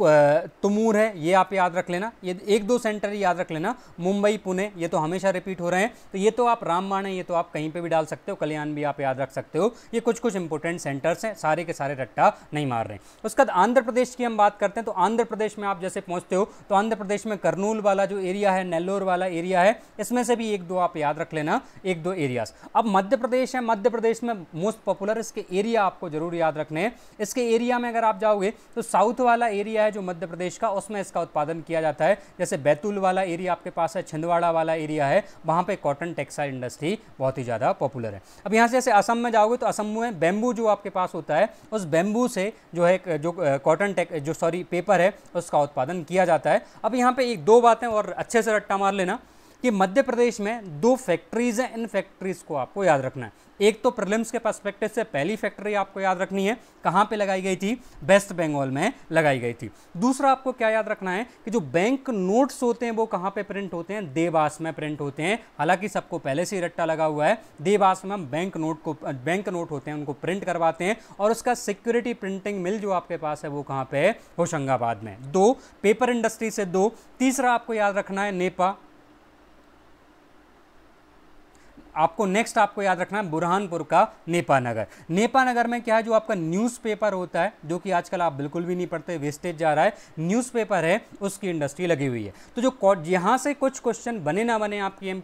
तुमूर है ये आप याद रख लेना ये एक दो सेंटर याद रख लेना मुंबई पुणे ये तो हमेशा रिपीट हो रहे हैं तो ये तो आप रामबाण है ये तो आप कहीं पे भी डाल सकते हो कल्याण भी आप याद रख सकते हो ये कुछ कुछ इंपॉर्टेंट सेंटर्स हैं सारे के सारे रट्टा नहीं मार रहे उसके बाद आंध्र प्रदेश की हम बात करते हैं तो आंध्र प्रदेश में आप जैसे पहुँचते हो तो आंध्र प्रदेश में करनूल वाला जो एरिया है नेल्लोर वाला एरिया है इसमें से भी एक दो आप याद रख लेना एक दो एरियाज अब मध्य प्रदेश है मध्य प्रदेश में मोस्ट पॉपुलर इसके एरिया आपको जरूर याद रखने हैं इसके एरिया में अगर आप जाओगे तो साउथ वाला एरिया है जो मध्य प्रदेश का उसमें इसका उत्पादन किया जाता है जैसे बैतूल वाला एरिया आपके पास है छिंदवाड़ा वाला एरिया है वहाँ पर कॉटन टेक्सटाइल इंडस्ट्री बहुत ही ज़्यादा पॉपुलर है अब यहाँ से जैसे असम में जाओगे तो असम में बेम्बू जो आपके पास होता है उस बैम्बू से जो है जो कॉटन टेक जो सॉरी पेपर है उसका उत्पादन किया जाता है अब यहाँ पर एक दो बातें और अच्छे से रट्टा मार लेना कि मध्य प्रदेश में दो फैक्ट्रीज़ हैं इन फैक्ट्रीज़ को आपको याद रखना है एक तो प्रिलिम्स के पर्सपेक्टिव से पहली फैक्ट्री आपको याद रखनी है कहाँ पे लगाई गई थी वेस्ट बंगाल में लगाई गई थी दूसरा आपको क्या याद रखना है कि जो बैंक नोट्स होते हैं वो कहाँ पे प्रिंट होते हैं देवास में प्रिंट होते हैं हालांकि सबको पहले से ही रट्टा लगा हुआ है देवास में हम बैंक नोट को बैंक नोट होते हैं उनको प्रिंट करवाते हैं और उसका सिक्योरिटी प्रिंटिंग मिल जो आपके पास है वो कहाँ पर है होशंगाबाद में दो पेपर इंडस्ट्री से दो तीसरा आपको याद रखना है नेपा आपको नेक्स्ट आपको याद रखना है बुरहानपुर का नेपा नगर नेपा नगर में क्या है जो आपका न्यूज़पेपर होता है जो कि आजकल आप बिल्कुल भी नहीं पढ़ते वेस्टेज जा रहा है न्यूज़पेपर है उसकी इंडस्ट्री लगी हुई है तो जो यहाँ से कुछ क्वेश्चन बने ना बने आपकी एम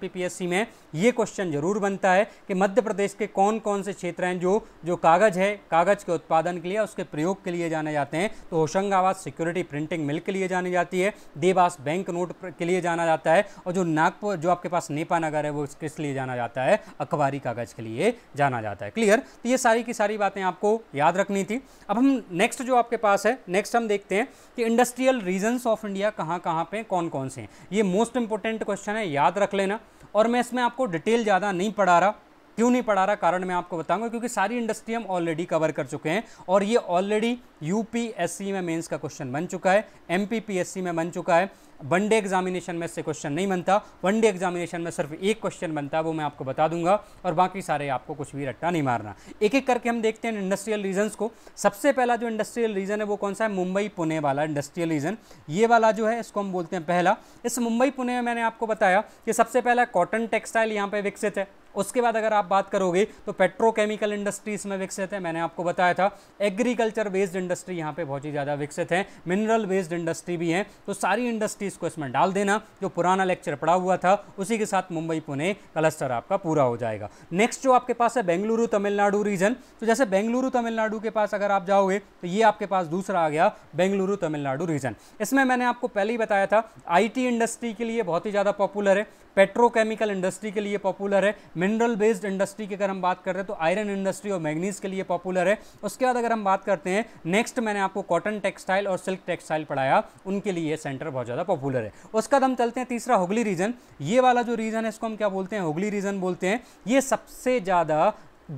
में ये क्वेश्चन जरूर बनता है कि मध्य प्रदेश के कौन कौन से क्षेत्र हैं जो जो कागज़ है कागज़ के उत्पादन के लिए उसके प्रयोग के लिए जाने जाते हैं तो होशंगाबाद सिक्योरिटी प्रिंटिंग मिल के लिए जानी जाती है देवास बैंक नोट के लिए जाना जाता है और जो नागपुर जो आपके पास नेपा नगर है वो किस लिए जाना जाता है जाता है अखबारी कागज़ के लिए जाना जाता है क्लियर तो ये सारी की सारी बातें आपको याद रखनी थी अब हम नेक्स्ट जो आपके पास है नेक्स्ट हम देखते हैं कि इंडस्ट्रियल रीजन्स ऑफ इंडिया कहाँ कहाँ पे कौन कौन से हैं ये मोस्ट इंपॉर्टेंट क्वेश्चन है याद रख लेना और मैं इसमें आपको डिटेल ज़्यादा नहीं पढ़ा रहा क्यों नहीं पढ़ा रहा कारण मैं आपको बताऊंगा क्योंकि सारी इंडस्ट्री हम ऑलरेडी कवर कर चुके हैं और ये ऑलरेडी यूपीएससी में मेंस का क्वेश्चन बन चुका है एमपीपीएससी में बन चुका है वनडे एग्जामिनेशन में से क्वेश्चन नहीं बनता वनडे एग्जामिनेशन में सिर्फ एक क्वेश्चन बनता है वो मैं आपको बता दूंगा और बाकी सारे आपको कुछ भी रट्टा नहीं मारना एक एक करके हम देखते हैं इंडस्ट्रियल रीजन्स को सबसे पहला जो इंडस्ट्रियल रीजन है वो कौन सा है मुंबई पुणे वाला इंडस्ट्रियल रीजन ये वाला जो है इसको हम बोलते हैं पहला इस मुंबई पुणे में मैंने आपको बताया कि सबसे पहला कॉटन टेक्सटाइल यहाँ पे विकसित है उसके बाद अगर आप बात करोगे तो पेट्रोकेमिकल इंडस्ट्रीज में विकसित है मैंने आपको बताया था एग्रीकल्चर बेस्ड इंडस्ट्री यहाँ पे बहुत ही ज़्यादा विकसित है मिनरल बेस्ड इंडस्ट्री भी है तो सारी इंडस्ट्री इसको इसमें डाल देना जो पुराना लेक्चर पड़ा हुआ था उसी के साथ मुंबई पुणे क्लस्टर आपका पूरा हो जाएगा नेक्स्ट जो आपके पास है बेंगलुरु तमिलनाडु रीजन तो जैसे बेंगलुरु तमिलनाडु के पास अगर आप जाओगे तो ये आपके पास दूसरा आ गया बेंगलुरु तमिलनाडु रीजन इसमें मैंने आपको पहले ही बताया था आई इंडस्ट्री के लिए बहुत ही ज़्यादा पॉपुलर है पेट्रोकेमिकल इंडस्ट्री के लिए पॉपुलर है मिनरल बेस्ड इंडस्ट्री की अगर हम बात कर रहे हैं तो आयरन इंडस्ट्री और मैग्नीज के लिए पॉपुलर है उसके बाद अगर हम बात करते हैं नेक्स्ट मैंने आपको कॉटन टेक्सटाइल और सिल्क टेक्सटाइल पढ़ाया उनके लिए सेंटर बहुत ज़्यादा पॉपुलर पॉपुलर है उसका हम चलते हैं तीसरा हुगली रीजन ये वाला जो रीजन है इसको हम क्या बोलते हैं हुगली रीजन बोलते हैं ये सबसे ज़्यादा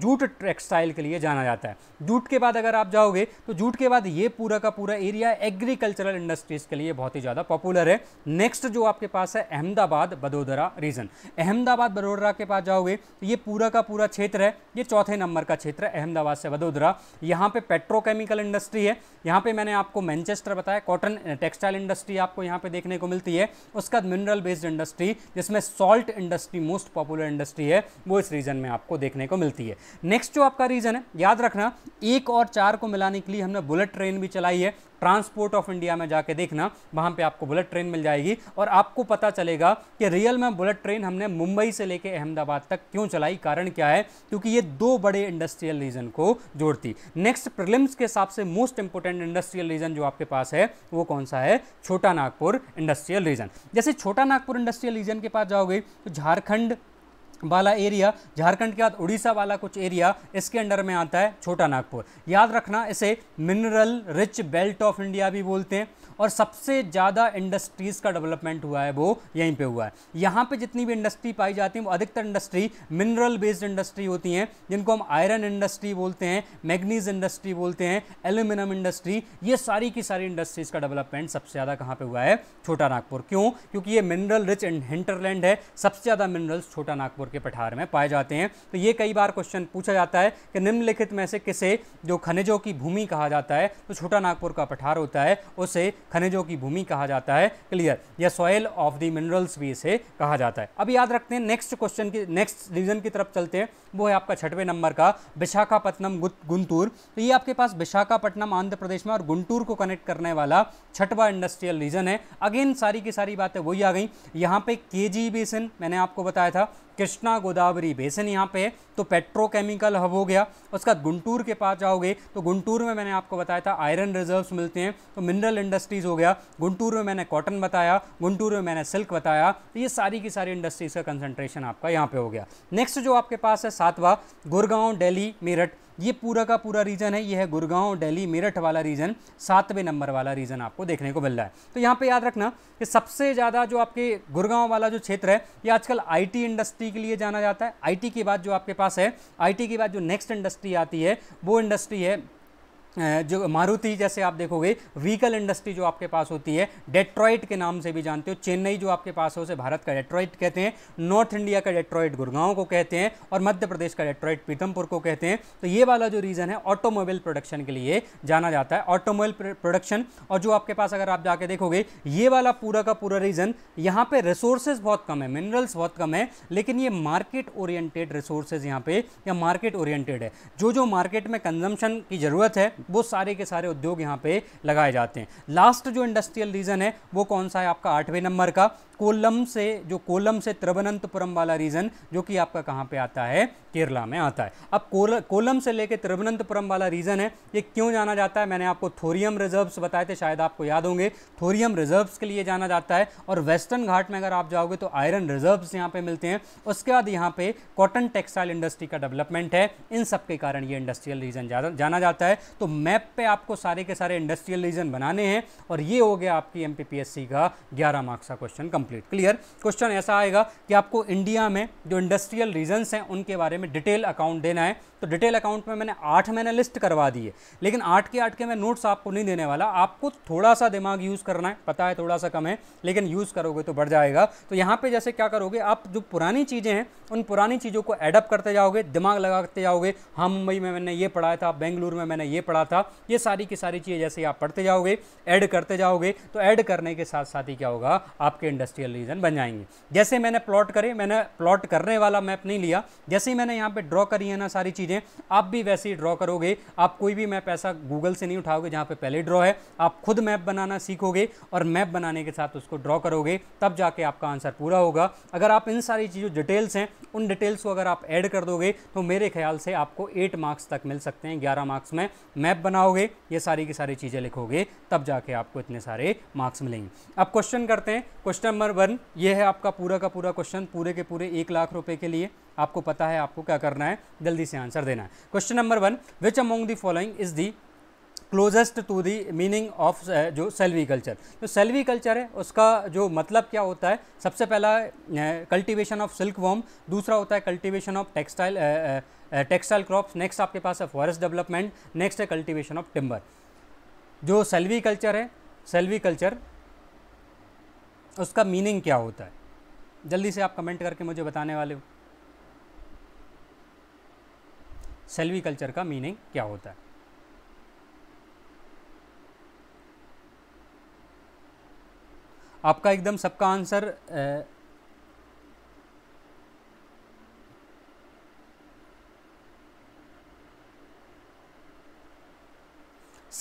जूट टेक्सटाइल के लिए जाना जाता है जूट के बाद अगर आप जाओगे तो जूट के बाद ये पूरा का पूरा एरिया एग्रीकल्चरल इंडस्ट्रीज़ के लिए बहुत ही ज़्यादा पॉपुलर है नेक्स्ट जो आपके पास है अहमदाबाद बदोदरा रीजन अहमदाबाद बदोदरा के पास जाओगे तो ये पूरा का पूरा क्षेत्र है ये चौथे नंबर का क्षेत्र है अहमदाबाद से वडोदरा यहाँ पर पेट्रोकेमिकल इंडस्ट्री है यहाँ पर मैंने आपको मैनचेस्टर बताया कॉटन टेक्सटाइल इंडस्ट्री आपको यहाँ पे देखने को मिलती है उसके बाद मिनरल बेस्ड इंडस्ट्री जिसमें salt industry most popular industry है वो इस रीजन में आपको देखने को मिलती है नेक्स्ट जो आपका रीज़न है याद रखना एक और चार को मिलाने के लिए हमने बुलेट ट्रेन भी चलाई है ट्रांसपोर्ट ऑफ इंडिया में जाके देखना वहाँ पे आपको बुलेट ट्रेन मिल जाएगी और आपको पता चलेगा कि रियल में बुलेट ट्रेन हमने मुंबई से लेके अहमदाबाद तक क्यों चलाई कारण क्या है क्योंकि ये दो बड़े इंडस्ट्रियल रीजन को जोड़ती नेक्स्ट प्रिलिम्स के हिसाब से मोस्ट इंपोर्टेंट इंडस्ट्रियल रीजन जो आपके पास है वो कौन सा है छोटा नागपुर इंडस्ट्रियल रीजन जैसे छोटा नागपुर इंडस्ट्रियल रीजन के पास जाओगे तो झारखंड वाला एरिया झारखंड के बाद उड़ीसा वाला कुछ एरिया इसके अंडर में आता है छोटा नागपुर याद रखना इसे mineral rich belt of India भी बोलते हैं और सबसे ज़्यादा इंडस्ट्रीज़ का डेवलपमेंट हुआ है वो यहीं पर हुआ है यहाँ पर जितनी भी इंडस्ट्री पाई जाती है वो अधिकतर इंडस्ट्री मिनरल बेस्ड इंडस्ट्री होती हैं जिनको हम आयरन इंडस्ट्री बोलते हैं मैगनीज इंडस्ट्री बोलते हैं एल्यूमिनियम इंडस्ट्री ये सारी की सारी इंडस्ट्रीज़ का डेवलपमेंट सबसे ज़्यादा कहाँ पर हुआ है छोटा नागपुर क्यों क्योंकि ये मिनरल रिच हिंटरलैंड है सबसे ज़्यादा मिनरल्स छोटा नागपुर के पठार में पाए जाते हैं तो ये कई बार क्वेश्चन पूछा जाता है कि निम्नलिखित में से किसे जो खनिजों की भूमि कहा जाता है तो छोटा नागपुर का पठार होता है उसे खनिजों की भूमि कहा जाता है क्लियर या सॉयल ऑफ द मिनरल्स भी इसे कहा जाता है अब याद रखते हैं नेक्स्ट क्वेश्चन की नेक्स्ट रीजन की तरफ चलते हैं वो है आपका छठवें नंबर का विशाखापट्टनम गुंटूर तो ये आपके पास विशाखापट्टनम आंध्र प्रदेश में और गुंटूर को कनेक्ट करने वाला छठवा इंडस्ट्रियल रीजन है अगेन सारी की सारी बातें वही आ गई यहाँ पे के जी मैंने आपको बताया था कृष्णा गोदावरी बेसन यहाँ पे है तो पेट्रोकेमिकल हब हो गया उसका गुंटूर के पास जाओगे तो गुंटूर में मैंने आपको बताया था आयरन रिजर्व्स मिलते हैं तो मिनरल इंडस्ट्रीज़ हो गया गुंटूर में मैंने कॉटन बताया गुंटूर में मैंने सिल्क बताया तो ये सारी की सारी इंडस्ट्रीज़ का कंसनट्रेशन आपका यहाँ पर हो गया नेक्स्ट जो आपके पास है सातवा गुरगांव डेली मेरठ ये पूरा का पूरा रीजन है ये है गुड़गांव दिल्ली मेरठ वाला रीजन सातवें नंबर वाला रीजन आपको देखने को मिल रहा है तो यहाँ पे याद रखना कि सबसे ज़्यादा जो आपके गुड़गांव वाला जो क्षेत्र है ये आजकल आईटी इंडस्ट्री के लिए जाना जाता है आईटी के बाद जो आपके पास है आई के बाद जो नेक्स्ट इंडस्ट्री आती है वो इंडस्ट्री है जो मारुति जैसे आप देखोगे व्हीकल इंडस्ट्री जो आपके पास होती है डेट्रॉइट के नाम से भी जानते हो चेन्नई जो आपके पास है उसे भारत का डेट्रॉइट कहते हैं नॉर्थ इंडिया का डेट्रॉइट गुड़गांव को कहते हैं और मध्य प्रदेश का डेट्रॉइट पीतमपुर को कहते हैं तो ये वाला जो रीज़न है ऑटोमोबाइल प्रोडक्शन के लिए जाना जाता है ऑटोमोबाइल प्रोडक्शन और जो आपके पास अगर आप जाके देखोगे ये वाला पूरा का पूरा रीज़न यहाँ पर रिसोर्सेज बहुत कम है मिनरल्स बहुत कम है लेकिन ये मार्केट ओरिएटेड रिसोर्सेज यहाँ पर या मार्केट ओरिएटेड है जो जो मार्केट में कंजम्पन की ज़रूरत है वो सारे के सारे उद्योग यहाँ पे लगाए जाते हैं लास्ट जो इंडस्ट्रियल रीजन है वो कौन सा है आपका आठवें नंबर का कोलम से जो कोलम से त्रिवनंतपुरम वाला रीजन जो कि आपका कहाँ पे आता है केरला में आता है अब कोल, कोलम से लेके त्रिवनंतपुरम वाला रीजन है ये क्यों जाना जाता है मैंने आपको थोरियम रिजर्व्स बताए थे शायद आपको याद होंगे थोरियम रिजर्व्स के लिए जाना जाता है और वेस्टर्न घाट में अगर आप जाओगे तो आयरन रिजर्व्स यहाँ पे मिलते हैं उसके बाद यहाँ पे कॉटन टेक्सटाइल इंडस्ट्री का डेवलपमेंट है इन सब के कारण ये इंडस्ट्रियल रीजन जाना जाता है तो मैप पे आपको सारे के सारे इंडस्ट्रियल रीजन बनाने हैं और ये हो गया आपकी एम का ग्यारह मार्क्स का क्वेश्चन कंप्लीट क्लियर क्वेश्चन ऐसा आएगा कि आपको इंडिया में जो इंडस्ट्रियल रीजन हैं उनके बारे में डिटेल अकाउंट देना है तो डिटेल अकाउंट में मैंने आठ मैंने लिस्ट करवा दी है लेकिन आठ के आठ के मैं नोट्स आपको नहीं देने वाला आपको थोड़ा सा दिमाग यूज़ करना है पता है थोड़ा सा कम है लेकिन यूज़ करोगे तो बढ़ जाएगा तो यहाँ पे जैसे क्या करोगे आप जो पुरानी चीज़ें हैं उन पुरानी चीज़ों को एडअप करते जाओगे दिमाग लगाते जाओगे हाँ मुंबई में मैंने ये पढ़ाया था बेंगलुरु में मैंने ये पढ़ा रहा था ये सारी की सारी चीज़ें जैसे आप पढ़ते जाओगे ऐड करते जाओगे तो ऐड करने के साथ साथ ही क्या होगा आपके इंडस्ट्रियल रीजन बन जाएंगे जैसे मैंने प्लॉट करे मैंने प्लॉट करने वाला मैप नहीं लिया जैसे ही मैंने यहाँ पर ड्रॉ करी है ना सारी चीज़ें आप भी वैसे ही ड्रॉ करोगे आप कोई भी मैप ऐसा गूगल से नहीं उठाओगे जहाँ पर पहले ड्रॉ है आप खुद मैप बनाना सीखोगे और मैप बनाने के साथ उसको ड्रॉ करोगे तब जाके आपका आंसर पूरा होगा अगर आप इन सारी चीज़ों डिटेल्स हैं उन डिटेल्स को अगर आप ऐड कर दोगे तो मेरे ख्याल से आपको एट मार्क्स तक मिल सकते हैं ग्यारह मार्क्स में मैप मैप बनाओगे ये सारी की सारी चीज़ें लिखोगे तब जाके आपको इतने सारे मार्क्स मिलेंगे अब क्वेश्चन करते हैं क्वेश्चन नंबर वन ये है आपका पूरा का पूरा क्वेश्चन पूरे के पूरे एक लाख रुपये के लिए आपको पता है आपको क्या करना है जल्दी से आंसर देना है question number one which among the following is the closest to the meaning of जो सेल्वी कल्चर जो सेल्वी कल्चर है उसका जो मतलब क्या होता है सबसे पहला कल्टीवेशन ऑफ सिल्क वॉम दूसरा होता है cultivation of textile textile crops next आपके पास है फॉरेस्ट डेवलपमेंट नेक्स्ट है कल्टिवेशन ऑफ टिम्बर जो सेल्वी कल्चर है सेल्वी कल्चर उसका मीनिंग क्या होता है जल्दी से आप कमेंट करके मुझे बताने वाले हो सेल्वी कल्चर का मीनिंग क्या होता है आपका एकदम सबका आंसर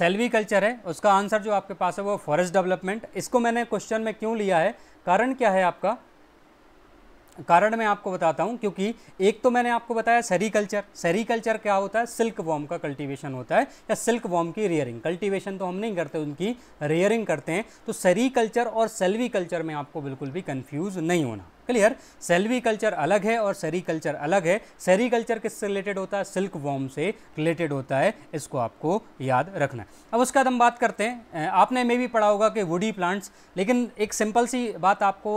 सेल्वी कल्चर है उसका आंसर जो आपके पास है वो फॉरेस्ट डेवलपमेंट इसको मैंने क्वेश्चन में क्यों लिया है कारण क्या है आपका कारण मैं आपको बताता हूँ क्योंकि एक तो मैंने आपको बताया सेरीकल्चर सेरीकल्चर क्या होता है सिल्क वॉम का कल्टीवेशन होता है या सिल्क वॉम की रेयरिंग कल्टीवेशन तो हम नहीं करते उनकी रेयरिंग करते हैं तो सेरीकल्चर और सेल्वी कल्चर में आपको बिल्कुल भी कन्फ्यूज़ नहीं होना क्लियर सेल्वी कल्चर अलग है और सेरी कल्चर अलग है सेरी कल्चर किससे रिलेटेड होता है सिल्क वॉम से रिलेटेड होता है इसको आपको याद रखना अब उसके बाद हम बात करते हैं आपने मे भी पढ़ा होगा कि वुडी प्लांट्स लेकिन एक सिंपल सी बात आपको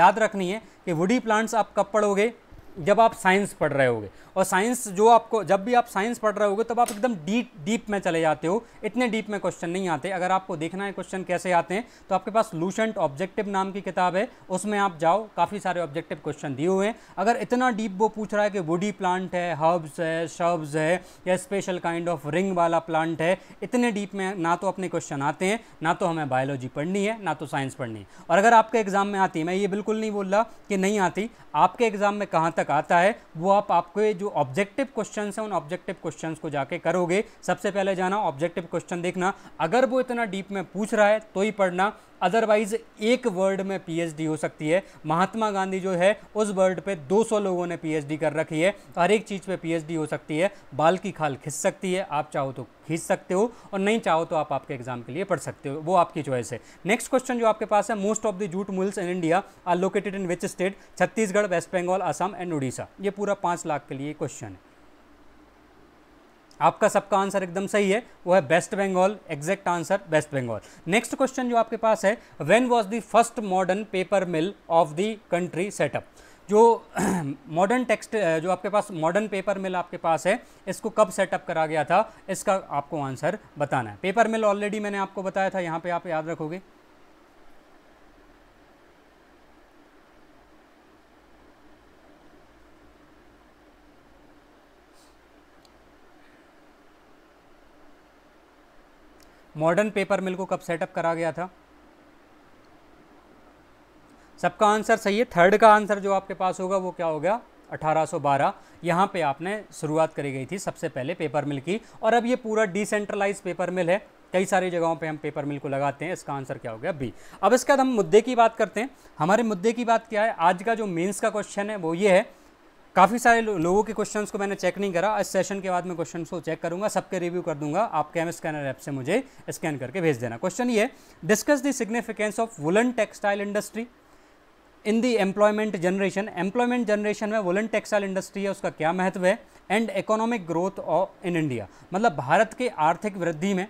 याद रखनी है कि वुडी प्लांट्स आप कब पढ़ोगे जब आप साइंस पढ़ रहे होगे और साइंस जो आपको जब भी आप साइंस पढ़ रहे होगे तब आप एकदम डीप डीप में चले जाते हो इतने डीप में क्वेश्चन नहीं आते अगर आपको देखना है क्वेश्चन कैसे आते हैं तो आपके पास लूशेंट ऑब्जेक्टिव नाम की किताब है उसमें आप जाओ काफ़ी सारे ऑब्जेक्टिव क्वेश्चन दिए हुए हैं अगर इतना डीप वो पूछ रहा है कि वुडी प्लांट है हर्ब्स है शर्ब्स है या स्पेशल काइंड ऑफ रिंग वाला प्लांट है इतने डीप में ना तो अपने क्वेश्चन आते हैं ना तो हमें बायोलॉजी पढ़नी है ना तो साइंस पढ़नी है और अगर आपके एग्ज़ाम में आती है मैं ये बिल्कुल नहीं बोल रहा कि नहीं आती आपके एग्ज़ाम में कहाँ तक तक आता है वो आप आपके जो ऑब्जेक्टिव क्वेश्चन हैं उन ऑब्जेक्टिव क्वेश्चन को जाके करोगे सबसे पहले जाना ऑब्जेक्टिव क्वेश्चन देखना अगर वो इतना डीप में पूछ रहा है तो ही पढ़ना अदरवाइज़ एक वर्ड में पीएचडी हो सकती है महात्मा गांधी जो है उस वर्ड पे 200 लोगों ने पीएचडी कर रखी है हर एक चीज़ पे पीएचडी हो सकती है बाल की खाल खिंच सकती है आप चाहो तो खींच सकते हो और नहीं चाहो तो आप आपके एग्जाम के लिए पढ़ सकते हो वो आपकी चॉइस है नेक्स्ट क्वेश्चन जो आपके पास है most of the jute mills in India are located in which state Chhattisgarh West Bengal Assam and Orissa ये पूरा पाँच लाख के लिए क्वेश्चन है आपका सबका आंसर एकदम सही है वो है West Bengal exact answer West Bengal next question जो आपके पास है when was the first modern paper mill of the country setup जो मॉडर्न टेक्स्ट जो आपके पास मॉडर्न पेपर मिल आपके पास है इसको कब सेटअप करा गया था इसका आपको आंसर बताना है पेपर मिल ऑलरेडी मैंने आपको बताया था यहाँ पे आप याद रखोगे मॉडर्न पेपर मिल को कब सेटअप करा गया था सबका आंसर सही है थर्ड का आंसर जो आपके पास होगा वो क्या हो गया 1812 यहाँ पे आपने शुरुआत करी गई थी सबसे पहले पेपर मिल की और अब ये पूरा डिसेंट्रलाइज पेपर मिल है कई सारी जगहों पे हम पेपर मिल को लगाते हैं इसका आंसर क्या हो गया बी अब इसके बाद हम मुद्दे की बात करते हैं हमारे मुद्दे की बात क्या है आज का जो मेंस का क्वेश्चन है वो ये है काफ़ी सारे लो, लोगों के क्वेश्चंस को मैंने चेक नहीं करा इस सेशन के बाद मैं क्वेश्चंस को चेक करूंगा सबके रिव्यू कर दूंगा आप कैम स्कैनर ऐप से मुझे स्कैन करके भेज देना क्वेश्चन ये discuss the significance of woollen textile industry in the employment generation employment generation में वुलन टेक्सटाइल इंडस्ट्री है उसका क्या महत्व है and economic growth in India मतलब भारत के आर्थिक वृद्धि में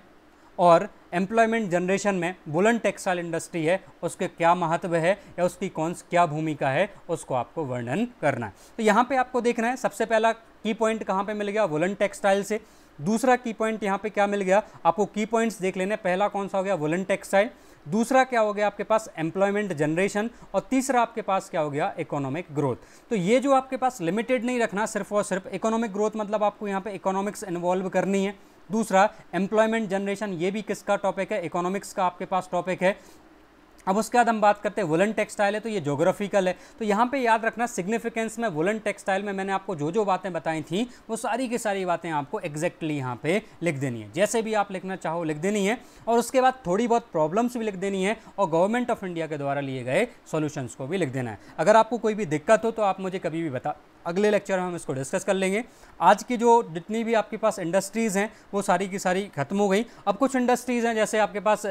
और एम्प्लॉयमेंट जनरेशन में बुलंद टेक्सटाइल इंडस्ट्री है उसके क्या महत्व है या उसकी कौन क्या भूमिका है उसको आपको वर्णन करना है तो यहाँ पे आपको देखना है सबसे पहला की पॉइंट कहाँ पे मिल गया वुलन टेक्सटाइल से दूसरा की पॉइंट यहाँ पे क्या मिल गया आपको की पॉइंट्स देख लेने पहला कौन सा हो गया वुलन टेक्सटाइल दूसरा क्या हो गया आपके पास एम्प्लॉयमेंट जनरेशन और तीसरा आपके पास क्या हो गया इकोनॉमिक ग्रोथ तो ये जो आपके पास लिमिटेड नहीं रखना सिर्फ और सिर्फ इकोनॉमिक ग्रोथ मतलब आपको यहाँ पे इकोनॉमिक्स इन्वॉल्व करनी है दूसरा एम्प्लॉयमेंट जनरेशन ये भी किसका टॉपिक है इकोनॉमिक्स का आपके पास टॉपिक है अब उसके बाद हम बात करते हैं वुलन टेक्सटाइल है तो ये जोग्राफिकल है तो यहाँ पे याद रखना सिग्निफिकेंस में वुलन टेक्सटाइल में मैंने आपको जो जो बातें बताई थी वो सारी की सारी बातें आपको एग्जैक्टली यहाँ पे लिख देनी है जैसे भी आप लिखना चाहो लिख देनी है और उसके बाद थोड़ी बहुत प्रॉब्लम्स भी लिख देनी है और गवर्नमेंट ऑफ इंडिया के द्वारा लिए गए सोल्यूशंस को भी लिख देना है अगर आपको कोई भी दिक्कत हो तो आप मुझे कभी भी बता अगले लेक्चर में हम इसको डिस्कस कर लेंगे आज की जो जितनी भी आपके पास इंडस्ट्रीज़ हैं वो सारी की सारी खत्म हो गई अब कुछ इंडस्ट्रीज़ हैं जैसे आपके पास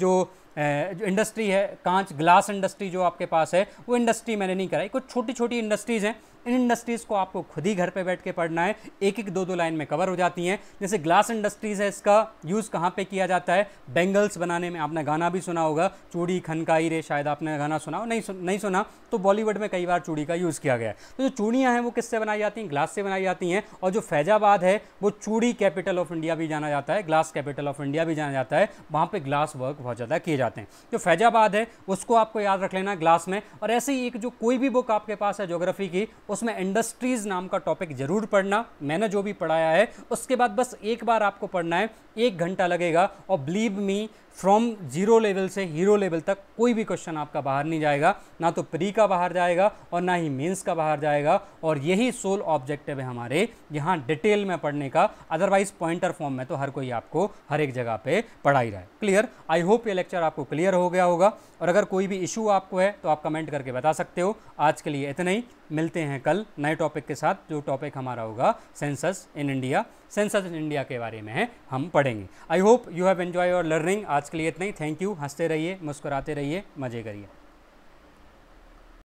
जो जो इंडस्ट्री है कांच ग्लास इंडस्ट्री जो आपके पास है वो इंडस्ट्री मैंने नहीं कराई कुछ छोटी छोटी इंडस्ट्रीज़ हैं इन इंडस्ट्रीज़ को आपको खुद ही घर पे बैठ के पढ़ना है एक एक दो दो लाइन में कवर हो जाती हैं जैसे ग्लास इंडस्ट्रीज़ है इसका यूज़ कहाँ पे किया जाता है बेंगल्स बनाने में आपने गाना भी सुना होगा चूड़ी खनकाई रे शायद आपने गाना सुना हो नहीं सु, नहीं सुना तो बॉलीवुड में कई बार चूड़ी का यूज़ किया गया तो जो चूड़ियाँ हैं वो किससे बनाई जाती हैं ग्लास से बनाई जाती हैं और जो फैजाबाद है वो चूड़ी कैपिटल ऑफ इंडिया भी जाना जाता है ग्लास कैपिटल ऑफ इंडिया भी जाना जाता है वहाँ पर ग्लास वर्क बहुत ज़्यादा किया जाता है जाते हैं जो फैजाबाद है उसको आपको याद रख लेना ग्लास में और ऐसे ही एक जो कोई भी बुक आपके पास है जोग्राफी की उसमें इंडस्ट्रीज़ नाम का टॉपिक ज़रूर पढ़ना मैंने जो भी पढ़ाया है उसके बाद बस एक बार आपको पढ़ना है एक घंटा लगेगा और believe me from zero level से हीरो लेवल तक कोई भी क्वेश्चन आपका बाहर नहीं जाएगा ना तो प्री का बाहर जाएगा और ना ही मेंस का बाहर जाएगा और यही सोल ऑब्जेक्टिव है हमारे यहाँ डिटेल में पढ़ने का अदरवाइज पॉइंटर फॉर्म में तो हर कोई आपको हर एक जगह पे पढ़ा ही रहा है क्लियर आई होप ये लेक्चर आपको क्लियर हो गया होगा और अगर कोई भी इशू आपको है तो आप कमेंट करके बता सकते हो आज के लिए इतना ही मिलते हैं कल नए टॉपिक के साथ जो टॉपिक हमारा होगा census in India census in India के बारे में है हम पढ़ेंगे I hope you have enjoy your learning आज के लिए इतना ही थैंक यू हंसते रहिए मुस्कुराते रहिए मज़े करिए